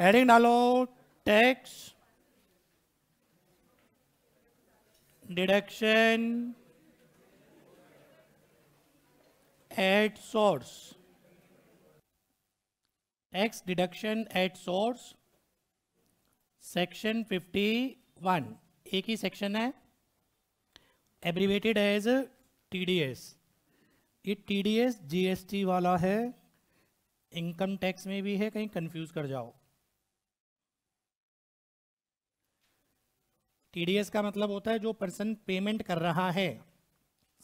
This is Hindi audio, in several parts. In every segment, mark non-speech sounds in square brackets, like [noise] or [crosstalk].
हेडिंग डालो tax deduction at source tax deduction at source section fifty one एक ही सेक्शन है abbreviated as T D S ये T D S G S T वाला है इनकम टैक्स में भी है कहीं कंफ्यूज कर जाओ टीडीएस का मतलब होता है जो पर्सन पेमेंट कर रहा है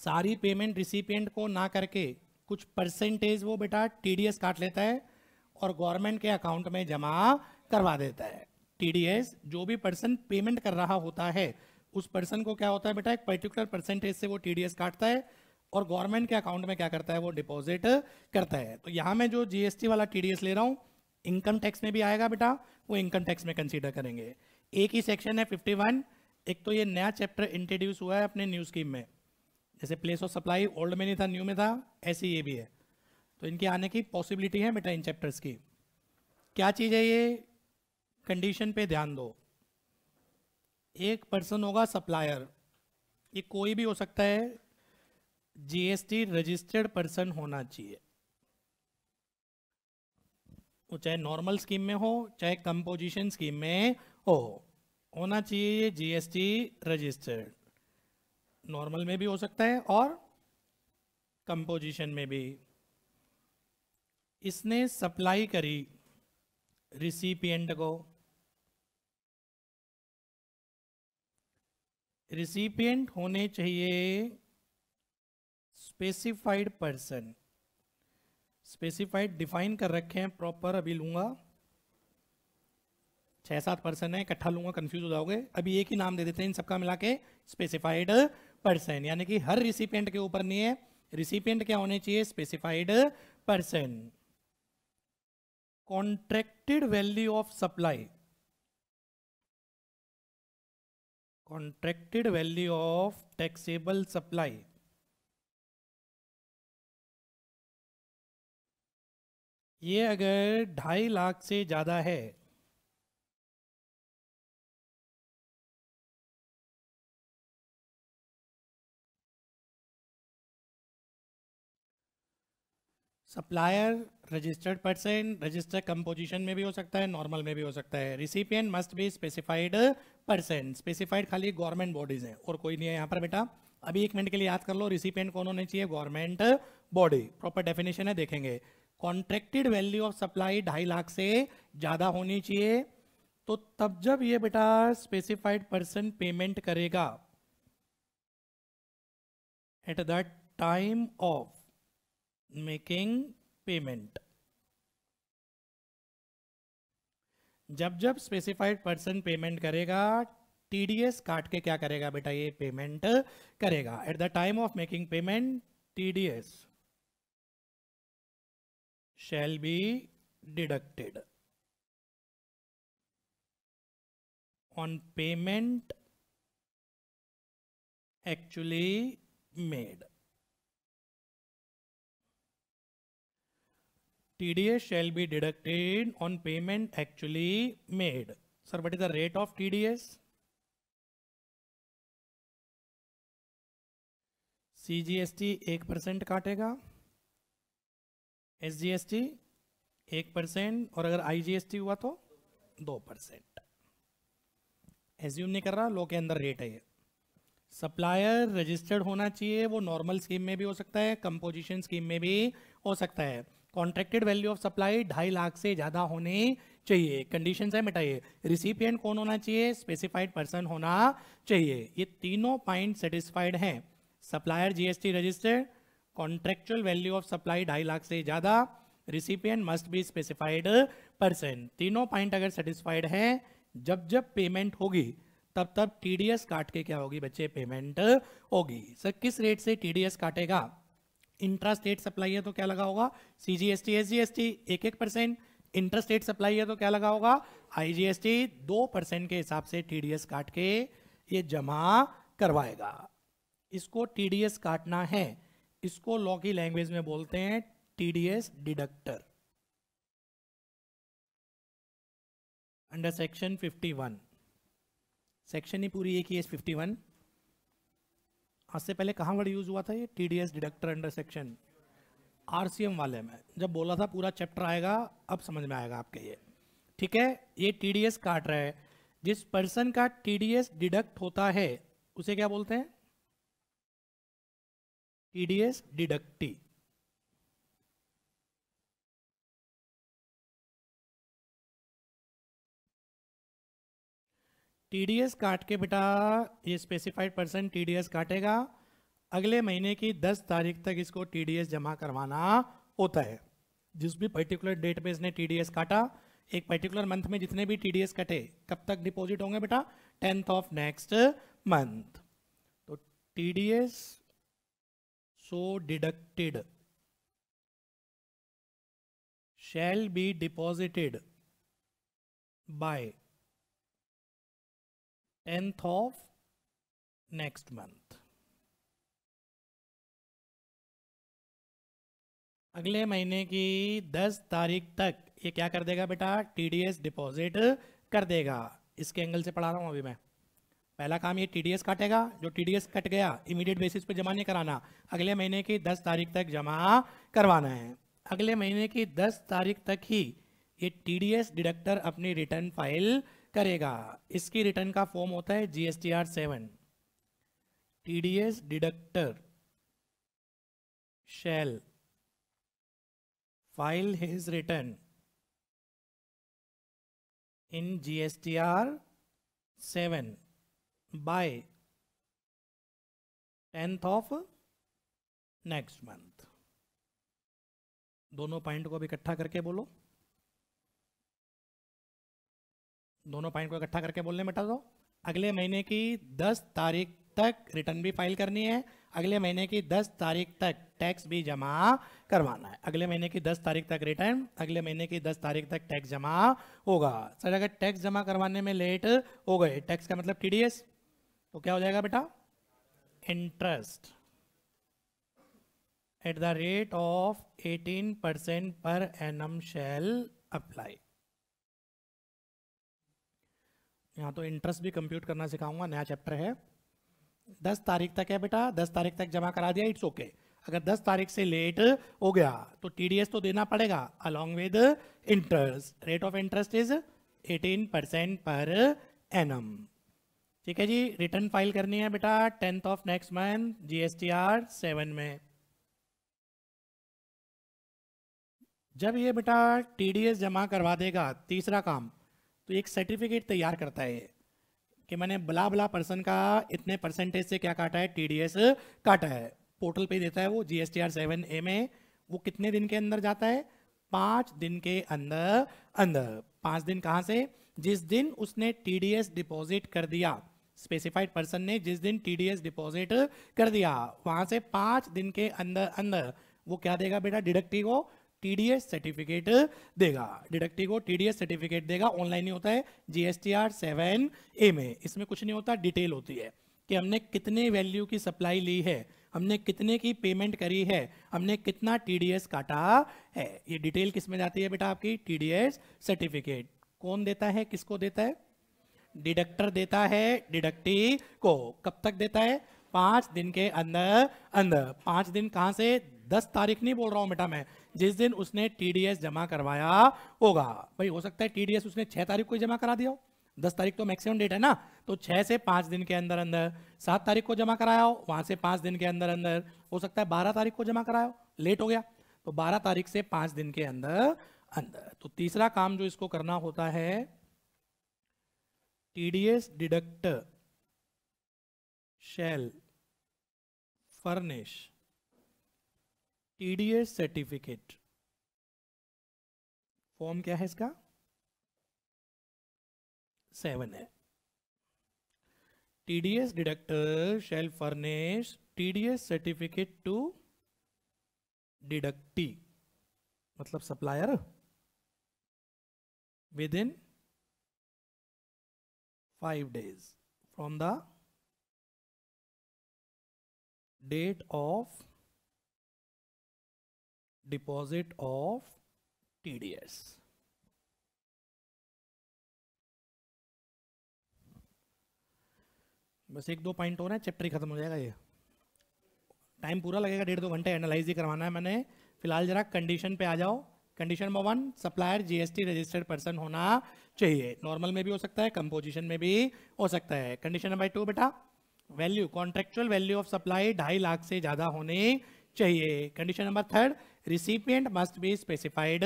सारी पेमेंट रिसिपियंट को ना करके कुछ परसेंटेज वो बेटा टीडीएस काट लेता है और गवर्नमेंट के अकाउंट में जमा करवा देता है टीडीएस जो भी पर्सन पेमेंट कर रहा होता है उस पर्सन को क्या होता है बेटा एक पर्टिकुलर परसेंटेज से वो टीडीएस काटता है और गवर्नमेंट के अकाउंट में क्या करता है वो डिपॉजिट करता है तो यहाँ मैं जो जीएसटी वाला टीडीएस ले रहा हूँ इनकम टैक्स में भी आएगा बेटा वो इनकम टैक्स में कंसिडर करेंगे एक ही सेक्शन है फिफ्टी वन एक तो ये नया चैप्टर इंट्रोड्यूस हुआ है अपने न्यू स्कीम में जैसे प्लेस ऑफ सप्लाई ओल्ड में नहीं था न्यू में था ऐसे ये भी है तो इनके आने की पॉसिबिलिटी है बेटा इन चैप्टर्स की क्या चीज़ है ये कंडीशन पे ध्यान दो एक पर्सन होगा सप्लायर ये कोई भी हो सकता है जीएसटी रजिस्टर्ड पर्सन होना चाहिए वो चाहे नॉर्मल स्कीम में हो चाहे कंपोजिशन स्कीम में हो होना चाहिए ये जीएसटी रजिस्टर्ड नॉर्मल में भी हो सकता है और कंपोजिशन में भी इसने सप्लाई करी रिसीपियंट को रिसीपियंट होने चाहिए स्पेसिफाइड पर्सन स्पेसिफाइड डिफाइन कर रखे हैं प्रॉपर अभी लूंगा छः सात पर्सन है इकट्ठा लूंगा कंफ्यूज हो जाओगे अभी एक ही नाम दे देते हैं इन सबका मिला के स्पेसिफाइड पर्सन यानी कि हर रिसिपियंट के ऊपर नहीं है रिसिपियंट क्या होने चाहिए specified person contracted value of supply contracted value of taxable supply ये अगर ढाई लाख से ज़्यादा है supplier registered person register composition में भी हो सकता है नॉर्मल में भी हो सकता है recipient must be specified person specified खाली गवर्नमेंट बॉडीज हैं और कोई नहीं है यहाँ पर बेटा अभी एक मिनट के लिए याद कर लो रिसिपियंट कौन होने चाहिए गवर्नमेंट बॉडी प्रॉपर डेफिनेशन है देखेंगे कॉन्ट्रेक्टेड वैल्यू ऑफ सप्लाई ढाई लाख से ज़्यादा होनी चाहिए तो तब जब ये बेटा स्पेसिफाइड पर्सन पेमेंट करेगा at the time of making payment जब जब स्पेसिफाइड पर्सन पेमेंट करेगा टीडीएस काट के क्या करेगा बेटा ये पेमेंट करेगा at the time of making payment TDS shall be deducted on payment actually made TDS shall be deducted on payment actually made. Sir, what is the rate of TDS? C G S T एक परसेंट काटेगा एस जी एस टी एक परसेंट और अगर आई जी एस टी हुआ तो दो परसेंट एज्यूम नहीं कर रहा लो के अंदर रेट है ये सप्लायर रजिस्टर्ड होना चाहिए वो नॉर्मल स्कीम में भी हो सकता है कंपोजिशन स्कीम में भी हो सकता है कॉन्ट्रैक्टेड वैल्यू ऑफ सप्लाई ढाई लाख से ज़्यादा होने चाहिए कंडीशन है मिटाइए रिसिपियंट कौन होना चाहिए स्पेसिफाइड पर्सन होना चाहिए ये तीनों पॉइंट सेटिस्फाइड हैं supplier GST registered contractual value of supply ढाई लाख से ज़्यादा recipient must be specified person तीनों पॉइंट अगर सेटिस्फाइड हैं जब जब पेमेंट होगी तब तब टीडीएस काट के क्या होगी बच्चे पेमेंट होगी सर किस रेट से टीडीएस काटेगा इंट्रा स्टेट सप्लाई है तो क्या लगा होगा C G S T S G S T एक एक परसेंट इंटर स्टेट सप्लाई है तो क्या लगा होगा आई जी एस टी दो परसेंट के हिसाब से टी डी एस काट के ये जमा करवाएगा इसको टी डी एस काटना है इसको लॉ की लैंग्वेज में बोलते हैं T D S deductor under section 51 section ही पूरी एक ही है 51 आज से पहले कहाँ वर्ड यूज़ हुआ था ये T D S deductor under section R C M वाले में जब बोला था पूरा चैप्टर आएगा अब समझ में आएगा आपके ये ठीक है ये टी डी एस काट रहा है जिस पर्सन का टी डी एस डिडक्ट होता है उसे क्या बोलते हैं T D S deductee S काट के बेटा ये स्पेसिफाइड पर्सन एस काटेगा अगले महीने की 10 तारीख तक इसको एस जमा करवाना होता है जिस भी पर्टिकुलर डेट पे इसने एस काटा एक पर्टिकुलर मंथ में जितने भी एस कटे कब तक डिपॉजिट होंगे बेटा टेंथ ऑफ नेक्स्ट मंथ तो T D S so deducted shall be deposited by nth of next month अगले महीने की 10 तारीख तक ये क्या कर देगा बेटा एस डिपॉजिट कर देगा इसके एंगल से पढ़ा रहा हूँ अभी मैं पहला काम ये एस काटेगा जो एस कट गया इमीडिएट बेसिस पे जमा नहीं कराना अगले महीने की 10 तारीख तक जमा करवाना है अगले महीने की 10 तारीख तक ही ये एस डिडक्टर अपनी रिटर्न फाइल करेगा इसकी रिटर्न का फॉर्म होता है GSTR seven TDS deductor shall file his return in GSTR seven by tenth of next month दोनों पॉइंट को अभी इकट्ठा करके बोलो दोनों पॉइंट को इकट्ठा करके बोलने बेटा दो अगले महीने की 10 तारीख तक रिटर्न भी फाइल करनी है अगले महीने की 10 तारीख तक टैक्स भी जमा करवाना है अगले महीने की 10 तारीख तक रिटर्न अगले महीने की 10 तारीख तक टैक्स जमा होगा सर अगर टैक्स जमा करवाने में लेट हो गए टैक्स का मतलब टी तो क्या हो जाएगा बेटा interest at the rate of 18 percent per annum shall apply यहाँ तो इंटरेस्ट भी कंप्यूट करना सिखाऊंगा नया चैप्टर है दस तारीख तक है बेटा दस तारीख तक जमा करा दिया इट्स ओके अगर दस तारीख से लेट हो गया तो टी तो देना पड़ेगा along with interest rate of interest is eighteen percent per annum ठीक है जी रिटर्न फाइल करनी है बेटा tenth of next month GSTR seven में जब ये बेटा टी जमा करवा देगा तीसरा काम तो एक सर्टिफिकेट तैयार करता है कि मैंने बला बला पर्सन का इतने परसेंटेज से क्या काटा है टीडीएस काटा है पोर्टल पे देता है वो जीएसटीआर सेवन ए में वो कितने दिन के अंदर जाता है पाँच दिन के अंदर अंदर पाँच दिन कहाँ से जिस दिन उसने टीडीएस डिपॉजिट कर दिया स्पेसिफाइड पर्सन ने जिस दिन टीडीएस डिपॉजिट कर दिया वहां से पाँच दिन के अंदर अंदर वो क्या देगा बेटा डिडक्टिव टीडीएस सर्टिफिकेट देगा डिडक्टी को टीडीएस सर्टिफिकेट देगा ऑनलाइन ही होता है जीएसटीआर सेवन ए में इसमें कुछ नहीं होता डिटेल होती है कि हमने कितने वैल्यू की सप्लाई ली है हमने कितने की पेमेंट करी है हमने कितना टीडीएस काटा है ये डिटेल किस में जाती है बेटा आपकी टीडीएस सर्टिफिकेट कौन देता है किसको देता है डिडक्टर देता है डिडक्टी को कब तक देता है पांच दिन के अंदर अंदर पांच दिन कहां से दस तारीख नहीं बोल रहा हूँ बेटा मैं जिस दिन उसने टीडीएस जमा करवाया होगा भाई हो सकता है टीडीएस उसने छह तारीख को जमा करा दिया हो दस तारीख तो मैक्सिमम डेट है ना तो छह से पांच दिन के अंदर अंदर सात तारीख को जमा कराया हो वहां से पांच दिन के अंदर अंदर हो सकता है बारह तारीख को जमा कराया हो लेट हो गया तो बारह तारीख से पांच दिन के अंदर अंदर तो तीसरा काम जो इसको करना होता है TDS deduct shall furnish TDS certificate form क्या है इसका सेवन है TDS deductor shall furnish TDS certificate to deductee मतलब supplier within five days from the date of deposit of TDS. बस एक दो पॉइंट होना है चैप्टर ही खत्म हो जाएगा ये टाइम पूरा लगेगा डेढ़ दो घंटे एनालाइज ही करवाना है मैंने फिलहाल जरा कंडीशन पे आ जाओ condition number one supplier GST registered person होना चाहिए नॉर्मल में भी हो सकता है कंपोजिशन में भी हो सकता है कंडीशन नंबर टू बेटा value contractual value of supply ढाई लाख से ज़्यादा होने चाहिए condition number third recipient must be specified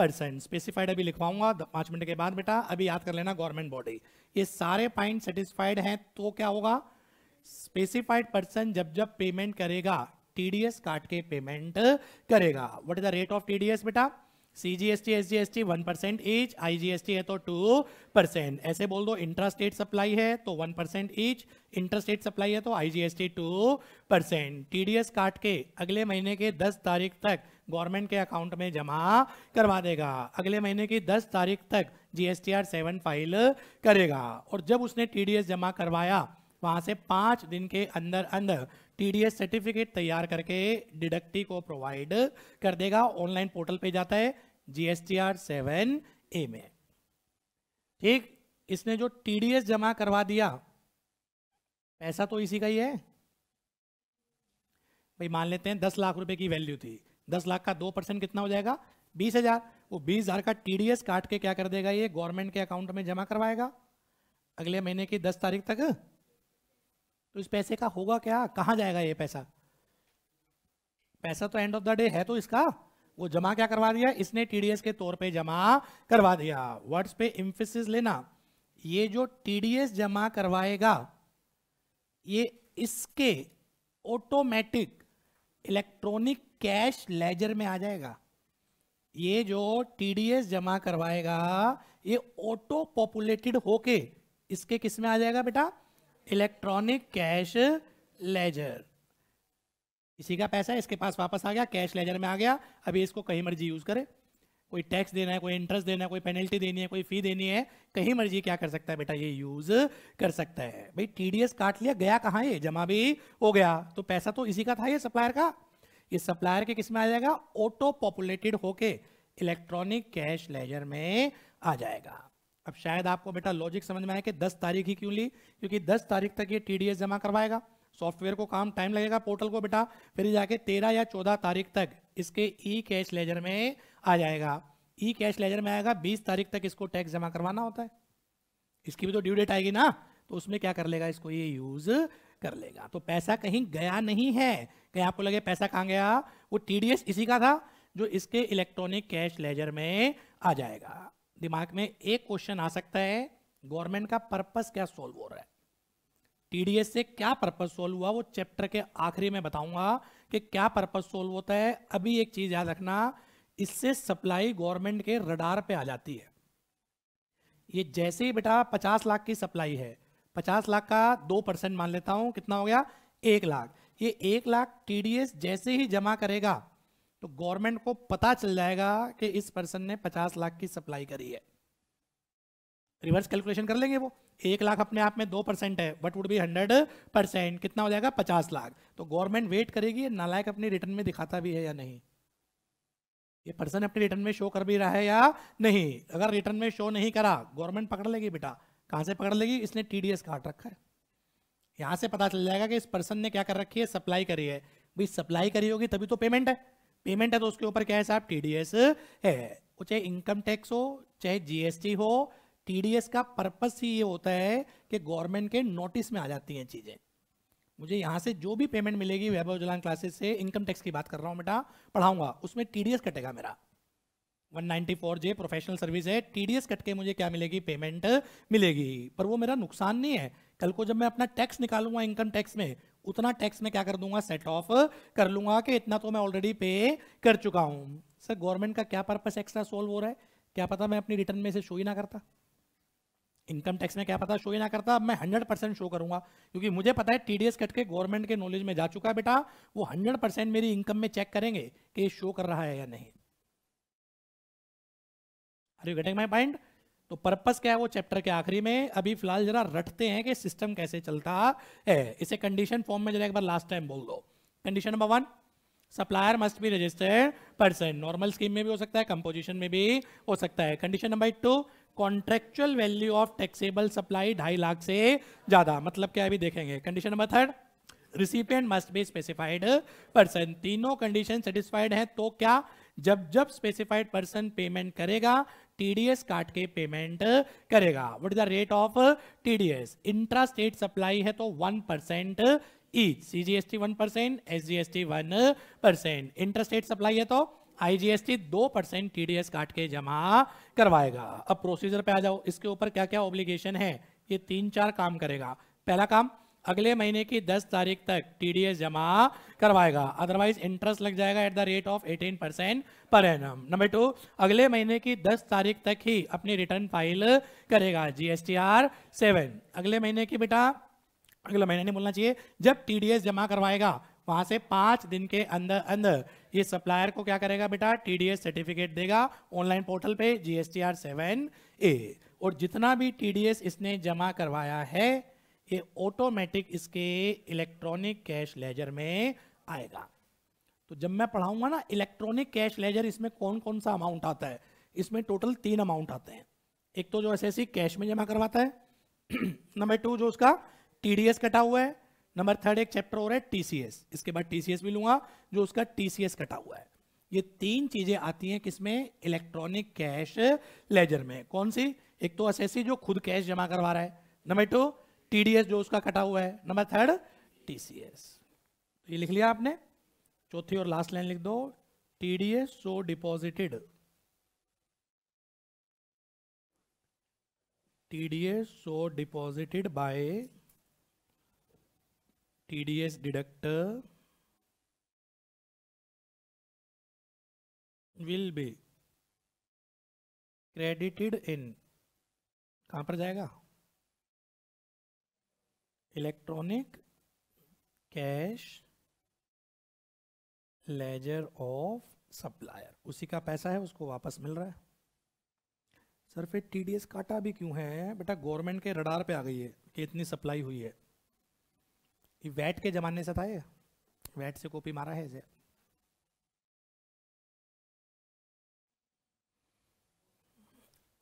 person specified अभी लिखवाऊंगा पांच मिनट के बाद बेटा अभी याद कर लेना गवर्नमेंट बॉडी ये सारे पॉइंट सेटिस्फाइड हैं तो क्या होगा स्पेसिफाइड पर्सन जब जब पेमेंट करेगा टीडीएस काट के पेमेंट करेगा what is the rate of TDS बेटा C G S T S G S T one percent each I G S T है तो टू परसेंट ऐसे बोल दो इंट्रास्टेट सप्लाई है तो one percent each intrastate supply है तो I G S T two percent T D S काट के अगले महीने के दस तारीख तक गवर्नमेंट के अकाउंट में जमा करवा देगा अगले महीने की दस तारीख तक G S T R seven file करेगा और जब उसने टी डी एस जमा करवाया वहां से पांच दिन के अंदर अंदर टीडीएस सर्टिफिकेट तैयार करके डिडक्टी को प्रोवाइड कर देगा ऑनलाइन पोर्टल पे जाता है जीएसटीआर सेवन ए में ठीक इसने जो टीडीएस जमा करवा दिया पैसा तो इसी का ही है भाई मान लेते हैं दस लाख रुपए की वैल्यू थी दस लाख का दो परसेंट कितना हो जाएगा बीस हजार वो बीस हजार का टीडीएस काट के क्या कर देगा ये गवर्नमेंट के अकाउंट में जमा करवाएगा अगले महीने की दस तारीख तक तो इस पैसे का होगा क्या कहाँ जाएगा ये पैसा पैसा तो एंड ऑफ द डे है तो इसका वो जमा क्या करवा दिया इसने टीडीएस के तौर पे जमा करवा दिया वर्ड्स पे इम्फेसिस लेना ये जो टीडीएस जमा करवाएगा ये इसके ऑटोमेटिक इलेक्ट्रॉनिक कैश लेजर में आ जाएगा ये जो टीडीएस जमा करवाएगा ये ऑटो पॉपुलेटेड होके इसके किस में आ जाएगा बेटा इलेक्ट्रॉनिक कैश लेजर इसी का पैसा इसके पास वापस आ गया कैश लेजर में आ गया अभी इसको कहीं मर्जी यूज करे कोई टैक्स देना है कोई इंटरेस्ट देना है कोई पेनल्टी देनी है कोई फी देनी है कहीं मर्जी क्या कर सकता है बेटा ये यूज कर सकता है भाई टीडीएस काट लिया गया कहाँ ये जमा भी हो गया तो पैसा तो इसी का था ये सप्लायर का ये सप्लायर के किस में आ जाएगा ऑटो पॉपुलेटेड होके इलेक्ट्रॉनिक कैश लेजर में आ जाएगा अब शायद आपको बेटा लॉजिक समझ में आया कि 10 तारीख ही क्यों ली क्योंकि 10 तारीख तक ये टीडीएस जमा करवाएगा सॉफ्टवेयर को काम टाइम लगेगा पोर्टल को बेटा फिर जाके तेरह या चौदह तारीख तक इसके ई कैश लेजर में आ जाएगा ई कैश लेजर में आएगा बीस तारीख तक इसको टैक्स जमा करवाना होता है इसकी भी तो ड्यू डेट आएगी ना तो उसमें क्या कर लेगा इसको ये यूज कर लेगा तो पैसा कहीं गया नहीं है कहीं आपको लगे पैसा कहाँ गया वो टीडीएस इसी का था जो इसके इलेक्ट्रॉनिक कैश लेजर में आ जाएगा दिमाग में एक क्वेश्चन आ सकता है गवर्नमेंट का पर्पस क्या सोल्व हो रहा है टीडीएस से क्या पर्पस सोल्व हुआ वो चैप्टर के आखिरी में बताऊंगा कि क्या पर्पस सोल्व होता है अभी एक चीज याद रखना इससे सप्लाई गवर्नमेंट के रडार पे आ जाती है ये जैसे ही बेटा 50 लाख की सप्लाई है 50 लाख का दो परसेंट मान लेता हूं कितना हो गया एक लाख ये एक लाख टीडीएस जैसे ही जमा करेगा तो गवर्नमेंट को पता चल जाएगा कि इस पर्सन ने 50 लाख की सप्लाई करी है रिवर्स कैलकुलेशन कर लेंगे वो एक लाख अपने आप में दो परसेंट है but would be hundred percent कितना हो जाएगा पचास लाख तो गवर्नमेंट वेट करेगी नालायक अपनी रिटर्न में दिखाता भी है या नहीं ये पर्सन अपने रिटर्न में शो कर भी रहा है या नहीं अगर रिटर्न में शो नहीं करा गवर्नमेंट पकड़ लेगी बेटा कहाँ से पकड़ लेगी इसने टीडीएस काट रखा है यहाँ से पता चल जाएगा कि इस पर्सन ने क्या कर रखी है सप्लाई करी है भाई सप्लाई करी होगी तभी तो पेमेंट है पेमेंट है तो उसके ऊपर क्या है साहब टीडीएस है वो चाहे इनकम टैक्स हो चाहे जीएसटी हो टीडीएस का पर्पस ही ये होता है कि गवर्नमेंट के नोटिस में आ जाती हैं चीज़ें मुझे यहाँ से जो भी पेमेंट मिलेगी वैभव जलान क्लासेस से इनकम टैक्स की बात कर रहा हूँ बेटा पढ़ाऊंगा उसमें टीडीएस कटेगा मेरा 194 जे प्रोफेशनल सर्विस है टीडीएस कट के मुझे क्या मिलेगी पेमेंट मिलेगी पर वो मेरा नुकसान नहीं है कल को जब मैं अपना टैक्स निकालूंगा इनकम टैक्स में उतना टैक्स मैं क्या कर दूंगा सेट ऑफ कर लूंगा कि इतना तो मैं ऑलरेडी पे कर चुका हूं सर गवर्नमेंट का क्या पर्पस एक्स्ट्रा सोल्व हो रहा है क्या पता मैं अपनी रिटर्न में से शो ही ना करता इनकम टैक्स में क्या पता शो ही ना करता अब मैं हंड्रेड परसेंट शो करूंगा क्योंकि मुझे पता है टीडीएस कट के गवर्नमेंट के नॉलेज में जा चुका है बेटा वो हंड्रेड परसेंट मेरी इनकम में चेक करेंगे कि शो कर रहा है या नहीं अरे बेटे माई पॉइंट तो पर्पस क्या है वो चैप्टर के आखिरी में अभी फिलहाल जरा रटते हैं कि सिस्टम कैसे चलता है इसे कंडीशन फॉर्म में जरा एक बार लास्ट टाइम बोल दो condition number one supplier must be registered person normal scheme में भी हो सकता है कंपोजिशन में भी हो सकता है condition number two contractual value of taxable supply ढाई लाख से ज्यादा मतलब क्या अभी देखेंगे condition number third recipient must be specified person तीनों कंडीशन सेटिस्फाइड है तो क्या जब जब स्पेसिफाइड पर्सन पेमेंट करेगा टीडीएस काट के पेमेंट करेगा what is the rate of TDS intrastate supply है तो one percent each C G S T one percent S G S T one percent interstate supply है तो आईजीएसटी दो परसेंट टीडीएस काट के जमा करवाएगा अब प्रोसीजर पे आ जाओ इसके ऊपर क्या क्या ऑब्लिगेशन है ये तीन चार काम करेगा पहला काम अगले महीने की 10 तारीख तक टी जमा करवाएगा अदरवाइज इंटरेस्ट लग जाएगा at the rate of 18 percent per annum number two अगले महीने की 10 तारीख तक ही अपनी रिटर्न फाइल करेगा जी सेवन अगले महीने की बेटा अगले महीने नहीं बोलना चाहिए जब टी जमा करवाएगा वहां से पांच दिन के अंदर अंदर ये सप्लायर को क्या करेगा बेटा टीडीएस सर्टिफिकेट देगा ऑनलाइन पोर्टल पे जीएसटीआर सेवन ए और जितना भी टीडीएस इसने जमा करवाया है ये ऑटोमेटिक इसके इलेक्ट्रॉनिक कैश लेजर में आएगा तो जब मैं पढ़ाऊंगा ना इलेक्ट्रॉनिक कैश लेजर इसमें कौन कौन सा अमाउंट आता है इसमें टोटल तीन अमाउंट आते हैं एक तो जो एस कैश में जमा करवाता है नंबर [clears throat] टू जो उसका टी कटा हुआ है नंबर थर्ड एक चैप्टर और है टीसीएस इसके बाद टीसीएस भी लूंगा जो उसका टीसीएस कटा हुआ है ये तीन चीजें आती हैं किसमें इलेक्ट्रॉनिक कैश लेजर में कौन सी एक तो एस जो खुद कैश जमा करवा रहा है नंबर टू टीडीएस जो उसका कटा हुआ है नंबर थर्ड टीसीएस ये लिख लिया आपने चौथी और लास्ट लाइन लिख दो TDS so deposited TDS so deposited by TDS deduct will be credited in कहां पर जाएगा electronic cash ledger of supplier उसी का पैसा है उसको वापस मिल रहा है सर फिर टीडीएस काटा भी क्यों है बेटा गवर्नमेंट के रडार पे आ गई है कि इतनी सप्लाई हुई है ये वैट के ज़माने से था ये वैट से कॉपी मारा है इसे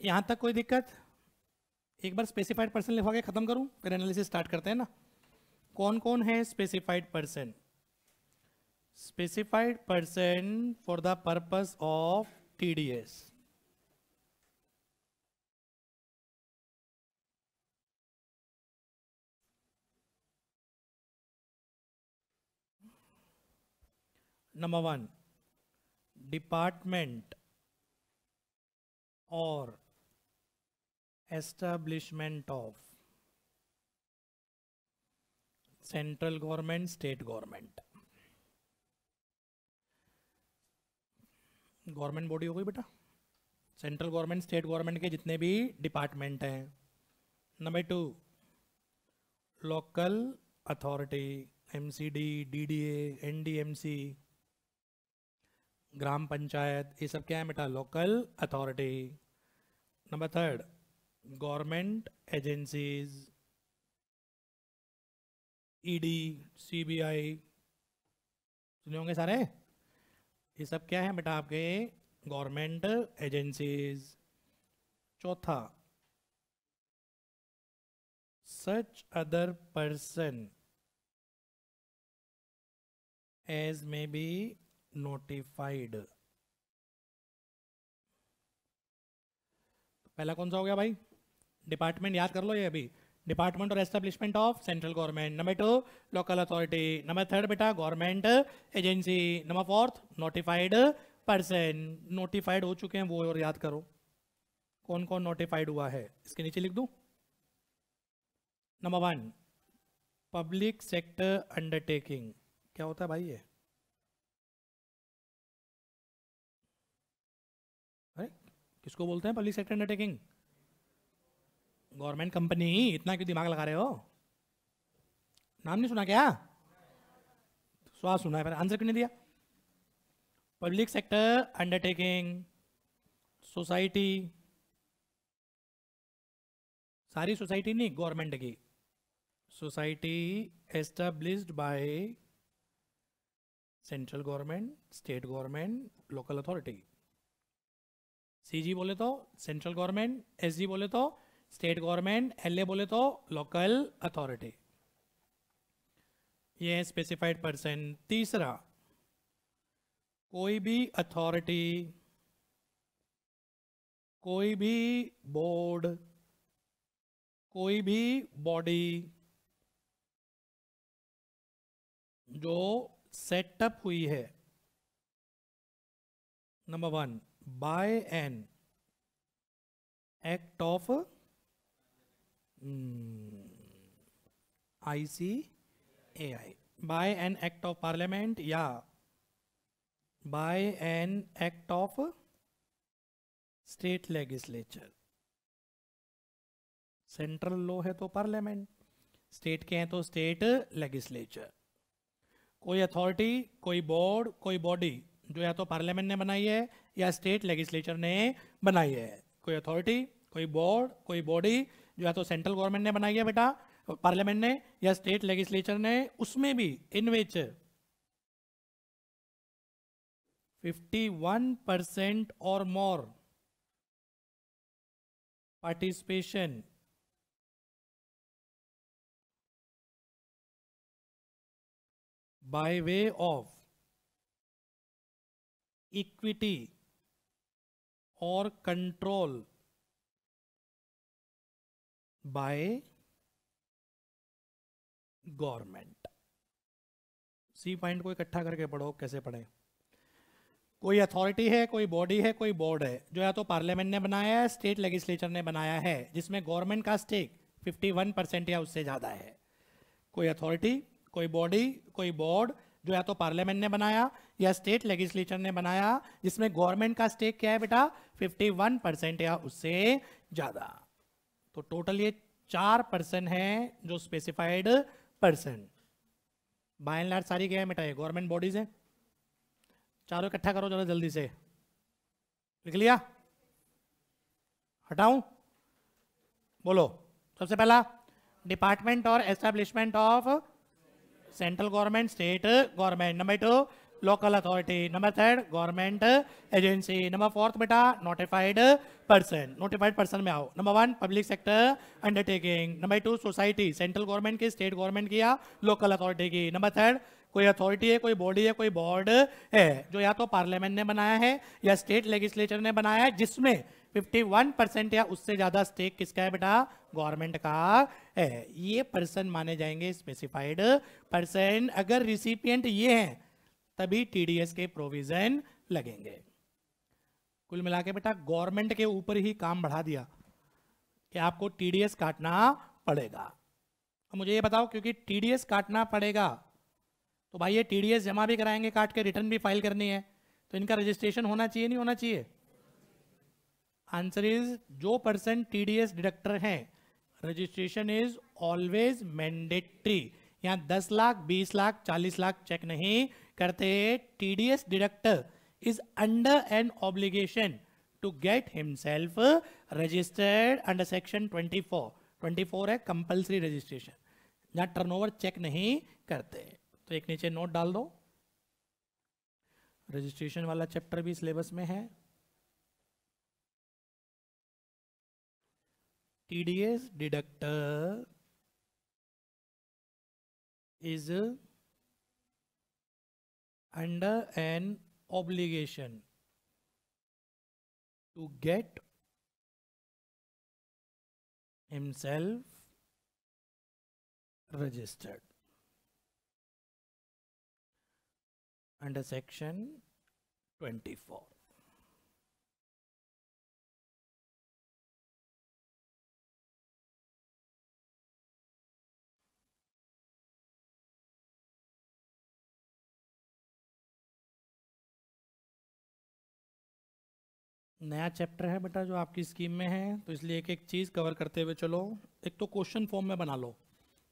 यहाँ तक कोई दिक्कत एक बार स्पेसिफाइड पर्सन लिखवा के खत्म करूं फिर एनालिसिस स्टार्ट करते हैं ना कौन कौन है specified person specified person for the purpose of TDS number one department और establishment of central government state government government body हो गई बेटा सेंट्रल गवर्नमेंट स्टेट गवर्नमेंट के जितने भी डिपार्टमेंट हैं number two local authority MCD DDA NDMC ग्राम पंचायत ये सब क्या है बेटा local authority number third government agencies ED e CBI सुने होंगे सारे ये सब क्या है बेटा आपके गवर्नमेंट एजेंसीज चौथा such other person as may be notified पहला कौन सा हो गया भाई डिपार्टमेंट याद कर लो ये अभी डिपार्टमेंट और establishment of central government number two local authority number third बेटा government agency number fourth notified person notified हो चुके हैं वो और याद करो कौन कौन नोटिफाइड हुआ है इसके नीचे लिख दू number one public sector undertaking क्या होता है भाई ये अरे किसको बोलते हैं public sector undertaking government company इतना क्यों दिमाग लगा रहे हो नाम नहीं सुना क्या सुना है पर आंसर क्यों नहीं दिया पब्लिक सेक्टर अंडरटेकिंग सोसाइटी सारी सोसाइटी नहीं गवर्नमेंट की society established by central government state government local authority CG बोले तो सेंट्रल गवर्नमेंट एसजी बोले तो स्टेट गवर्नमेंट एल बोले तो लोकल अथॉरिटी ये है स्पेसिफाइड पर्सन तीसरा कोई भी अथॉरिटी कोई भी बोर्ड कोई भी बॉडी जो सेटअप हुई है number one by an act of I C A I by an act of parliament या by an act of state legislature central law है तो पार्लियामेंट स्टेट के हैं तो स्टेट लेजिस्लेचर कोई अथॉरिटी कोई बोर्ड कोई बॉडी जो या तो पार्लियामेंट ने बनाई है या स्टेट लेजिस्लेचर ने बनाई है कोई अथॉरिटी कोई बोर्ड कोई बॉडी है तो सेंट्रल गवर्नमेंट ने बनाई है बेटा पार्लियामेंट ने या स्टेट लेजिस्लेचर ने उसमें भी इन विच 51 परसेंट और more participation by way of equity और control by government C point को इकट्ठा करके पढ़ो कैसे पढ़े कोई अथॉरिटी है कोई बॉडी है कोई बोर्ड है जो या तो पार्लियामेंट ने बनाया है स्टेट लेजिस्लेचर ने बनाया है जिसमें गवर्नमेंट का स्टेक 51 परसेंट या उससे ज़्यादा है कोई अथॉरिटी कोई बॉडी कोई बोर्ड जो या तो पार्लियामेंट ने बनाया या स्टेट लेजिस्लेचर ने बनाया जिसमें गवर्नमेंट का स्टेक क्या है बेटा 51 परसेंट या उससे ज़्यादा तो टोटल ये चार पर्सन हैं जो specified person by and large सारी क्या है मिटाइए गवर्नमेंट बॉडीज हैं चारों इकट्ठा करो जरा जल्दी से लिख लिया हटाऊं बोलो सबसे पहला डिपार्टमेंट और establishment of central government state government number two local authority. Number third, government agency. Number fourth, beta, notified person. Notified person में आओ. Number one, public sector undertaking. Number two, society. Central government की, state government की या local authority की. Number third, कोई अथॉरिटी है कोई बॉडी है कोई बोर्ड है जो या तो पार्लियामेंट ने बनाया है या स्टेट लेगिस्लेचर ने बनाया है जिसमें 51 परसेंट या उससे ज्यादा स्टेक किसका है बेटा गवर्नमेंट का है ये पर्सन माने जाएंगे स्पेसिफाइड पर्सन अगर रिसिपियंट ये हैं तभी टीडीएस के प्रोविजन लगेंगे कुल मिला के बेटा गवर्नमेंट के ऊपर ही काम बढ़ा दिया कि आपको टीडीएस काटना पड़ेगा अब मुझे ये बताओ क्योंकि टीडीएस काटना पड़ेगा तो भाई ये टीडीएस जमा भी कराएंगे काट के रिटर्न भी फाइल करनी है तो इनका रजिस्ट्रेशन होना चाहिए नहीं होना चाहिए आंसर इज जो पर्सन टीडीएस डिडक्टर है रजिस्ट्रेशन इज ऑलवेज मैंडेटरी यहां दस लाख बीस लाख चालीस लाख चेक नहीं करते हैं T D S deductor is under an obligation to get himself registered under section 24 24 है कंपल्सरी रजिस्ट्रेशन जहां टर्नओवर चेक नहीं करते तो एक नीचे नोट डाल दो रजिस्ट्रेशन वाला चैप्टर भी सिलेबस में है TDS deductor is under an obligation to get himself registered under section 24 नया चैप्टर है बेटा जो आपकी स्कीम में है तो इसलिए एक एक चीज़ कवर करते हुए चलो एक तो क्वेश्चन फॉर्म में बना लो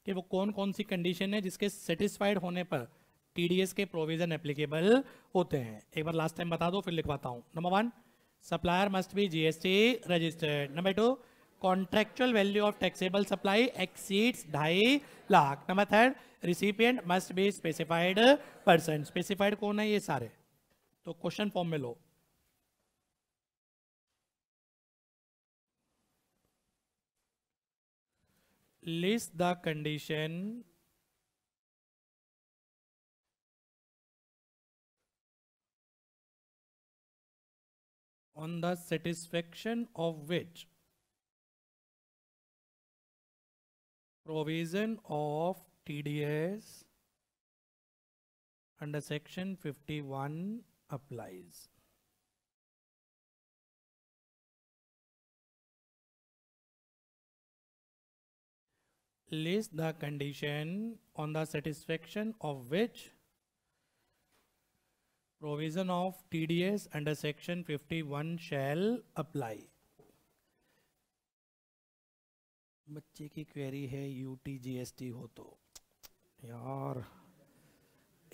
कि वो कौन कौन सी कंडीशन है जिसके सेटिस्फाइड होने पर टीडीएस के प्रोविजन एप्लीकेबल होते हैं एक बार लास्ट टाइम बता दो फिर लिखवाता हूँ number one supplier must be GST registered number two contractual value of taxable supply exceeds ढाई lakh number third recipient must be specified person specified कौन है ये सारे तो क्वेश्चन फॉर्म में लो list the condition on the satisfaction of which provision of TDS under section 51 applies. list the condition on the satisfaction of which provision of TDS under section 51 shall apply. बच्चे की क्वेरी है U T G S T हो तो यार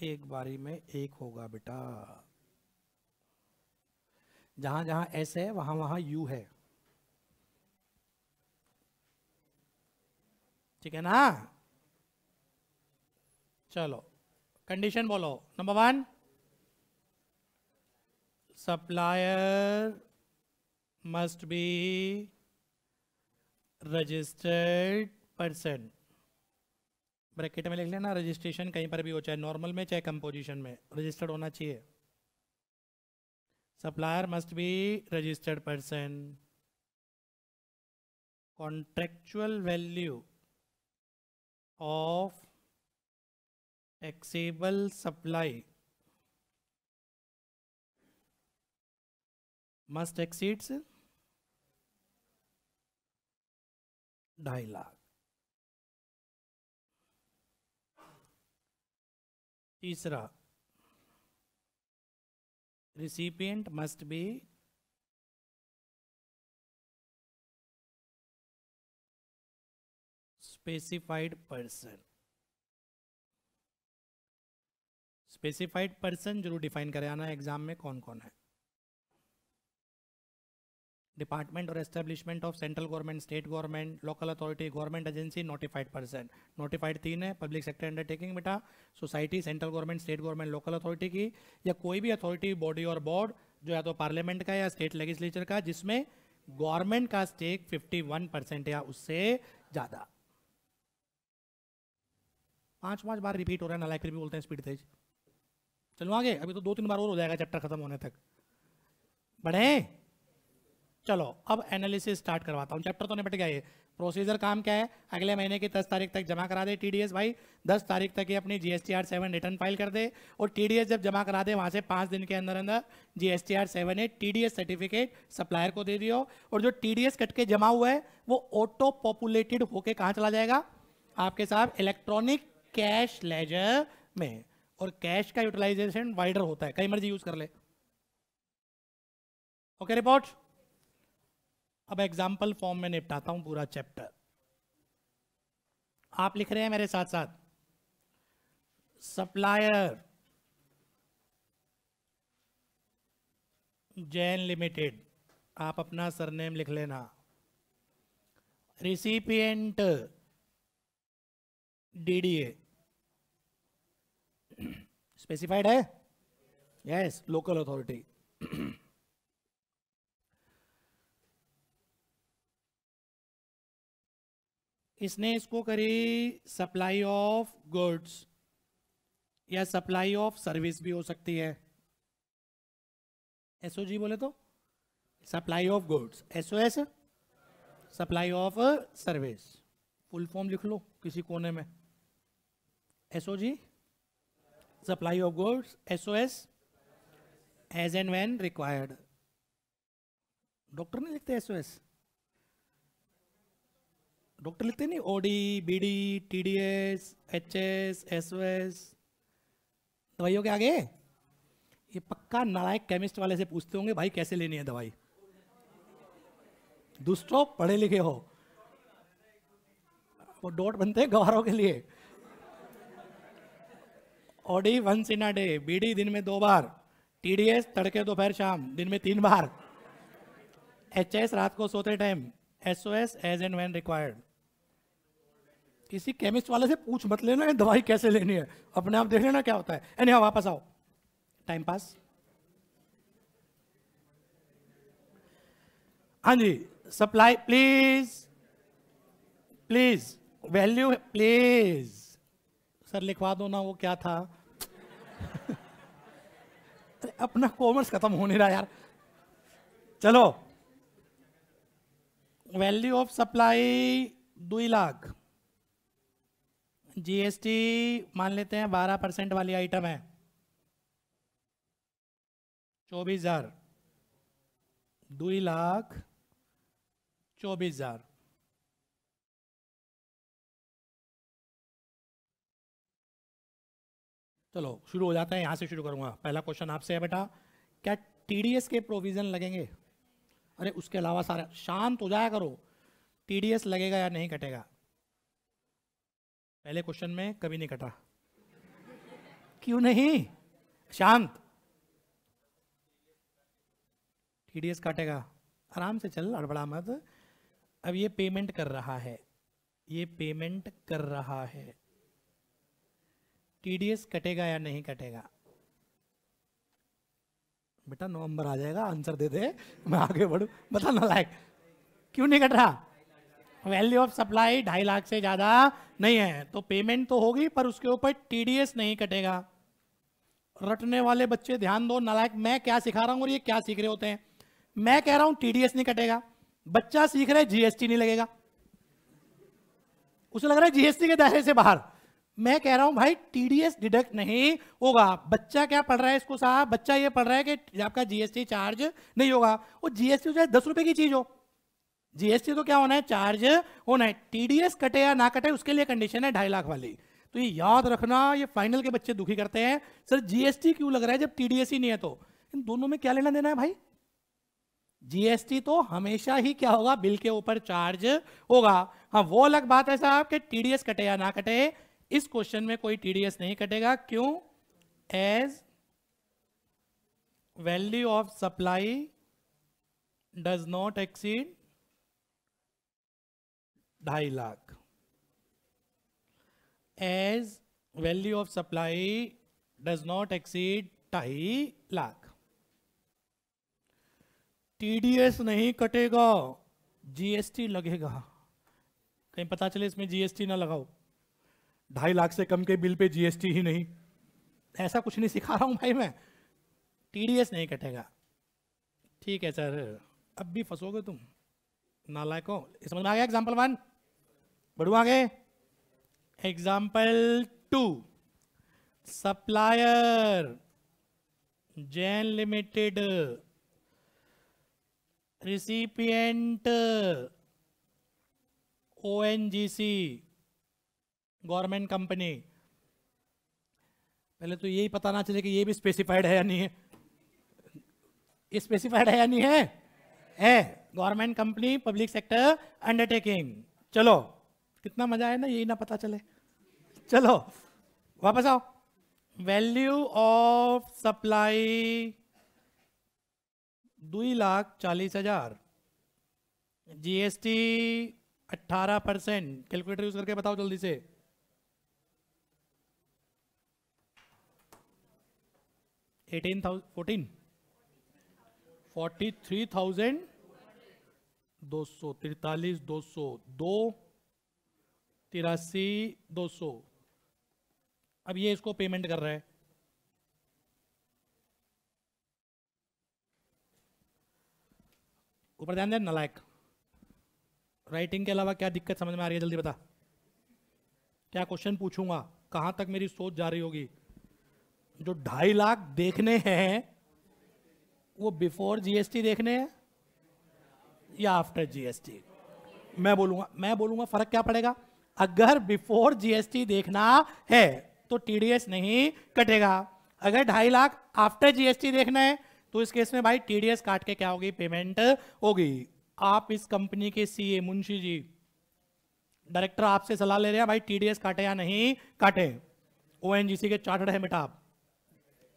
एक बारी में एक होगा बेटा जहाँ जहाँ एस है वहाँ वहाँ यू है ठीक है ना चलो कंडीशन बोलो number one supplier must be registered person bracket में लिख लेना रजिस्ट्रेशन कहीं पर भी हो चाहे नॉर्मल में चाहे कंपोजिशन में रजिस्टर्ड होना चाहिए supplier must be registered person contractual value of taxable supply must exceeds ढाई लाख तीसरा recipient must be specified person specified person जरूर डिफाइन कराना है एग्जाम में कौन कौन है डिपार्टमेंट और establishment of central government state government local authority government agency notified person notified तीन है पब्लिक सेक्टर अंडरटेकिंग बेटा society central government state government local authority की या कोई भी अथॉरिटी बॉडी और बोर्ड जो या तो पार्लियामेंट का या स्टेट लेजिस्लेचर का जिसमें गवर्नमेंट का स्टेक 51 परसेंट या उससे ज़्यादा पांच पांच बार रिपीट हो रहा है नालायक फिर भी बोलते हैं स्पीड तेज चलो आगे अभी तो दो तीन बार और हो जाएगा चैप्टर खत्म होने तक बढ़े चलो अब एनालिसिस स्टार्ट करवाता हूँ चैप्टर तो निपट गया ये प्रोसीजर काम क्या है अगले महीने की दस तारीख तक जमा करा दे टीडीएस भाई दस तारीख तक ये अपनी GST R seven return file कर दे और टीडीएस जब जमा करा दे वहाँ से पाँच दिन के अंदर अंदर जीएसटी आर सेवन है टीडीएस सर्टिफिकेट सप्लायर को दे दियो और जो टी कट के जमा हुआ है वो ऑटो पॉपुलेटेड होके कहाँ चला जाएगा आपके साथ इलेक्ट्रॉनिक कैश लेजर में और कैश का यूटिलाइजेशन वाइडर होता है कई मर्जी यूज कर ले ओके रिपोर्ट अब एग्जाम्पल फॉर्म में निपटाता हूं पूरा चैप्टर आप लिख रहे हैं मेरे साथ साथ सप्लायर जैन लिमिटेड आप अपना सरनेम लिख लेना रिसिपियंट डीडीए स्पेसिफाइड है यस लोकल अथॉरिटी इसने इसको करी सप्लाई ऑफ गुड्स या सप्लाई ऑफ सर्विस भी हो सकती है एसओजी बोले तो supply of goods SOS supply of service full form लिख लो किसी कोने में SOG supply of goods SOS as and when required doctor नहीं लिखते एस ओ एस डॉक्टर लिखते नहीं OD S S O S दवाइयों के आगे ये पक्का नालायक केमिस्ट वाले से पूछते होंगे भाई कैसे लेनी है दवाई दुष्टों पढ़े लिखे हो वो डॉट बनते हैं गवारों के लिए OD once in a day BD दिन में दो बार टीडीएस तड़के दोपहर शाम दिन में तीन बार एचएस रात को सोते time SOS as and when required किसी केमिस्ट वाले से पूछ मत लेना दवाई कैसे लेनी है अपने आप देख लेना क्या होता है एनी हाँ वापस आओ टाइम पास हाँ जी supply please please value please sir लिखवा दो ना वो क्या था अरे अपना कॉमर्स खत्म होने रहा यार चलो वैल्यू ऑफ सप्लाई दुई लाख जीएसटी मान लेते हैं बारह परसेंट वाली आइटम है चौबीस हजार दुई लाख चौबीस हजार चलो शुरू हो जाता है यहाँ से शुरू करूँगा पहला क्वेश्चन आपसे है बेटा क्या टीडीएस के प्रोविज़न लगेंगे अरे उसके अलावा सारा शांत हो जाया करो टीडीएस लगेगा या नहीं कटेगा पहले क्वेश्चन में कभी नहीं कटा क्यों नहीं शांत टीडीएस काटेगा आराम से चल अड़बड़ा मत अब ये पेमेंट कर रहा है ये पेमेंट कर रहा है टीडीएस कटेगा या नहीं कटेगा बेटा नवंबर आ जाएगा आंसर दे दे मैं आगे बढ़ू बता ना लायक क्यों नहीं कट रहा वैल्यू ऑफ सप्लाई ढाई लाख से ज्यादा नहीं है तो पेमेंट तो होगी पर उसके ऊपर टीडीएस नहीं कटेगा रटने वाले बच्चे ध्यान दो नालायक मैं क्या सिखा रहा हूं और ये क्या सीख रहे होते हैं मैं कह रहा हूं टीडीएस नहीं कटेगा बच्चा सीख रहे जीएसटी नहीं लगेगा उसे लग रहा है जीएसटी के दायरे से बाहर मैं कह रहा हूं भाई टीडीएस डिडक्ट नहीं होगा बच्चा क्या पढ़ रहा है इसको साहब बच्चा ये पढ़ रहा है कि आपका जीएसटी चार्ज नहीं होगा और जीएसटी चाहे दस रुपए की चीज हो जीएसटी तो क्या होना है चार्ज होना है टीडीएस कटे या ना कटे उसके लिए कंडीशन है ढाई लाख वाली तो ये याद रखना ये फाइनल के बच्चे दुखी करते हैं सर जीएसटी क्यों लग रहा है जब टीडीएस ही नहीं है तो इन दोनों में क्या लेना देना है भाई जीएसटी तो हमेशा ही क्या होगा बिल के ऊपर चार्ज होगा हाँ वो अलग बात है साहब कि टीडीएस कटे या ना कटे इस क्वेश्चन में कोई टीडीएस नहीं कटेगा क्यों as value of supply does not exceed ढाई lakh as value of supply does not exceed ढाई लाख टीडीएस नहीं कटेगा जीएसटी लगेगा कहीं पता चले इसमें जीएसटी ना लगाओ ढाई लाख से कम के बिल पे जीएसटी ही नहीं ऐसा कुछ नहीं सिखा रहा हूँ भाई मैं टीडीएस नहीं कटेगा ठीक है सर अब भी फंसोगे तुम नालायक हो समझ में आ गया एग्जाम्पल वन बढ़ू आगे example two supplier Jain limited recipient O N G C government company पहले तो यही पता ना चले कि ये भी स्पेसिफाइड है या नहीं है ये स्पेसिफाइड है या नहीं है है government company public sector undertaking चलो कितना मजा आया ना यही ना पता चले चलो वापस आओ वैल्यू ऑफ सप्लाई दो लाख चालीस हजार जीएसटी अट्ठारह परसेंट कैलकुलेटर यूज करके बताओ जल्दी से eighteen thousand fourteen forty three thousand दो सौ तिरतालीस दो सौ दो तिरासी दो सौ अब ये इसको पेमेंट कर रहा है ऊपर ध्यान दे नलायक राइटिंग के अलावा क्या दिक्कत समझ में आ रही है जल्दी बता क्या क्वेश्चन पूछूंगा कहां तक मेरी सोच जा रही होगी जो ढाई लाख देखने हैं वो बिफोर जीएसटी देखने हैं या आफ्टर जीएसटी मैं बोलूंगा मैं बोलूंगा फर्क क्या पड़ेगा अगर बिफोर जीएसटी देखना है तो टीडीएस नहीं कटेगा अगर ढाई लाख आफ्टर जीएसटी देखना है तो इस केस में भाई टीडीएस काट के क्या होगी पेमेंट होगी आप इस कंपनी के सीए मुंशी जी डायरेक्टर आपसे सलाह ले रहे हैं भाई टीडीएस काटे या नहीं काटे ओएनजीसी के चार्टर्ड है बेटा आप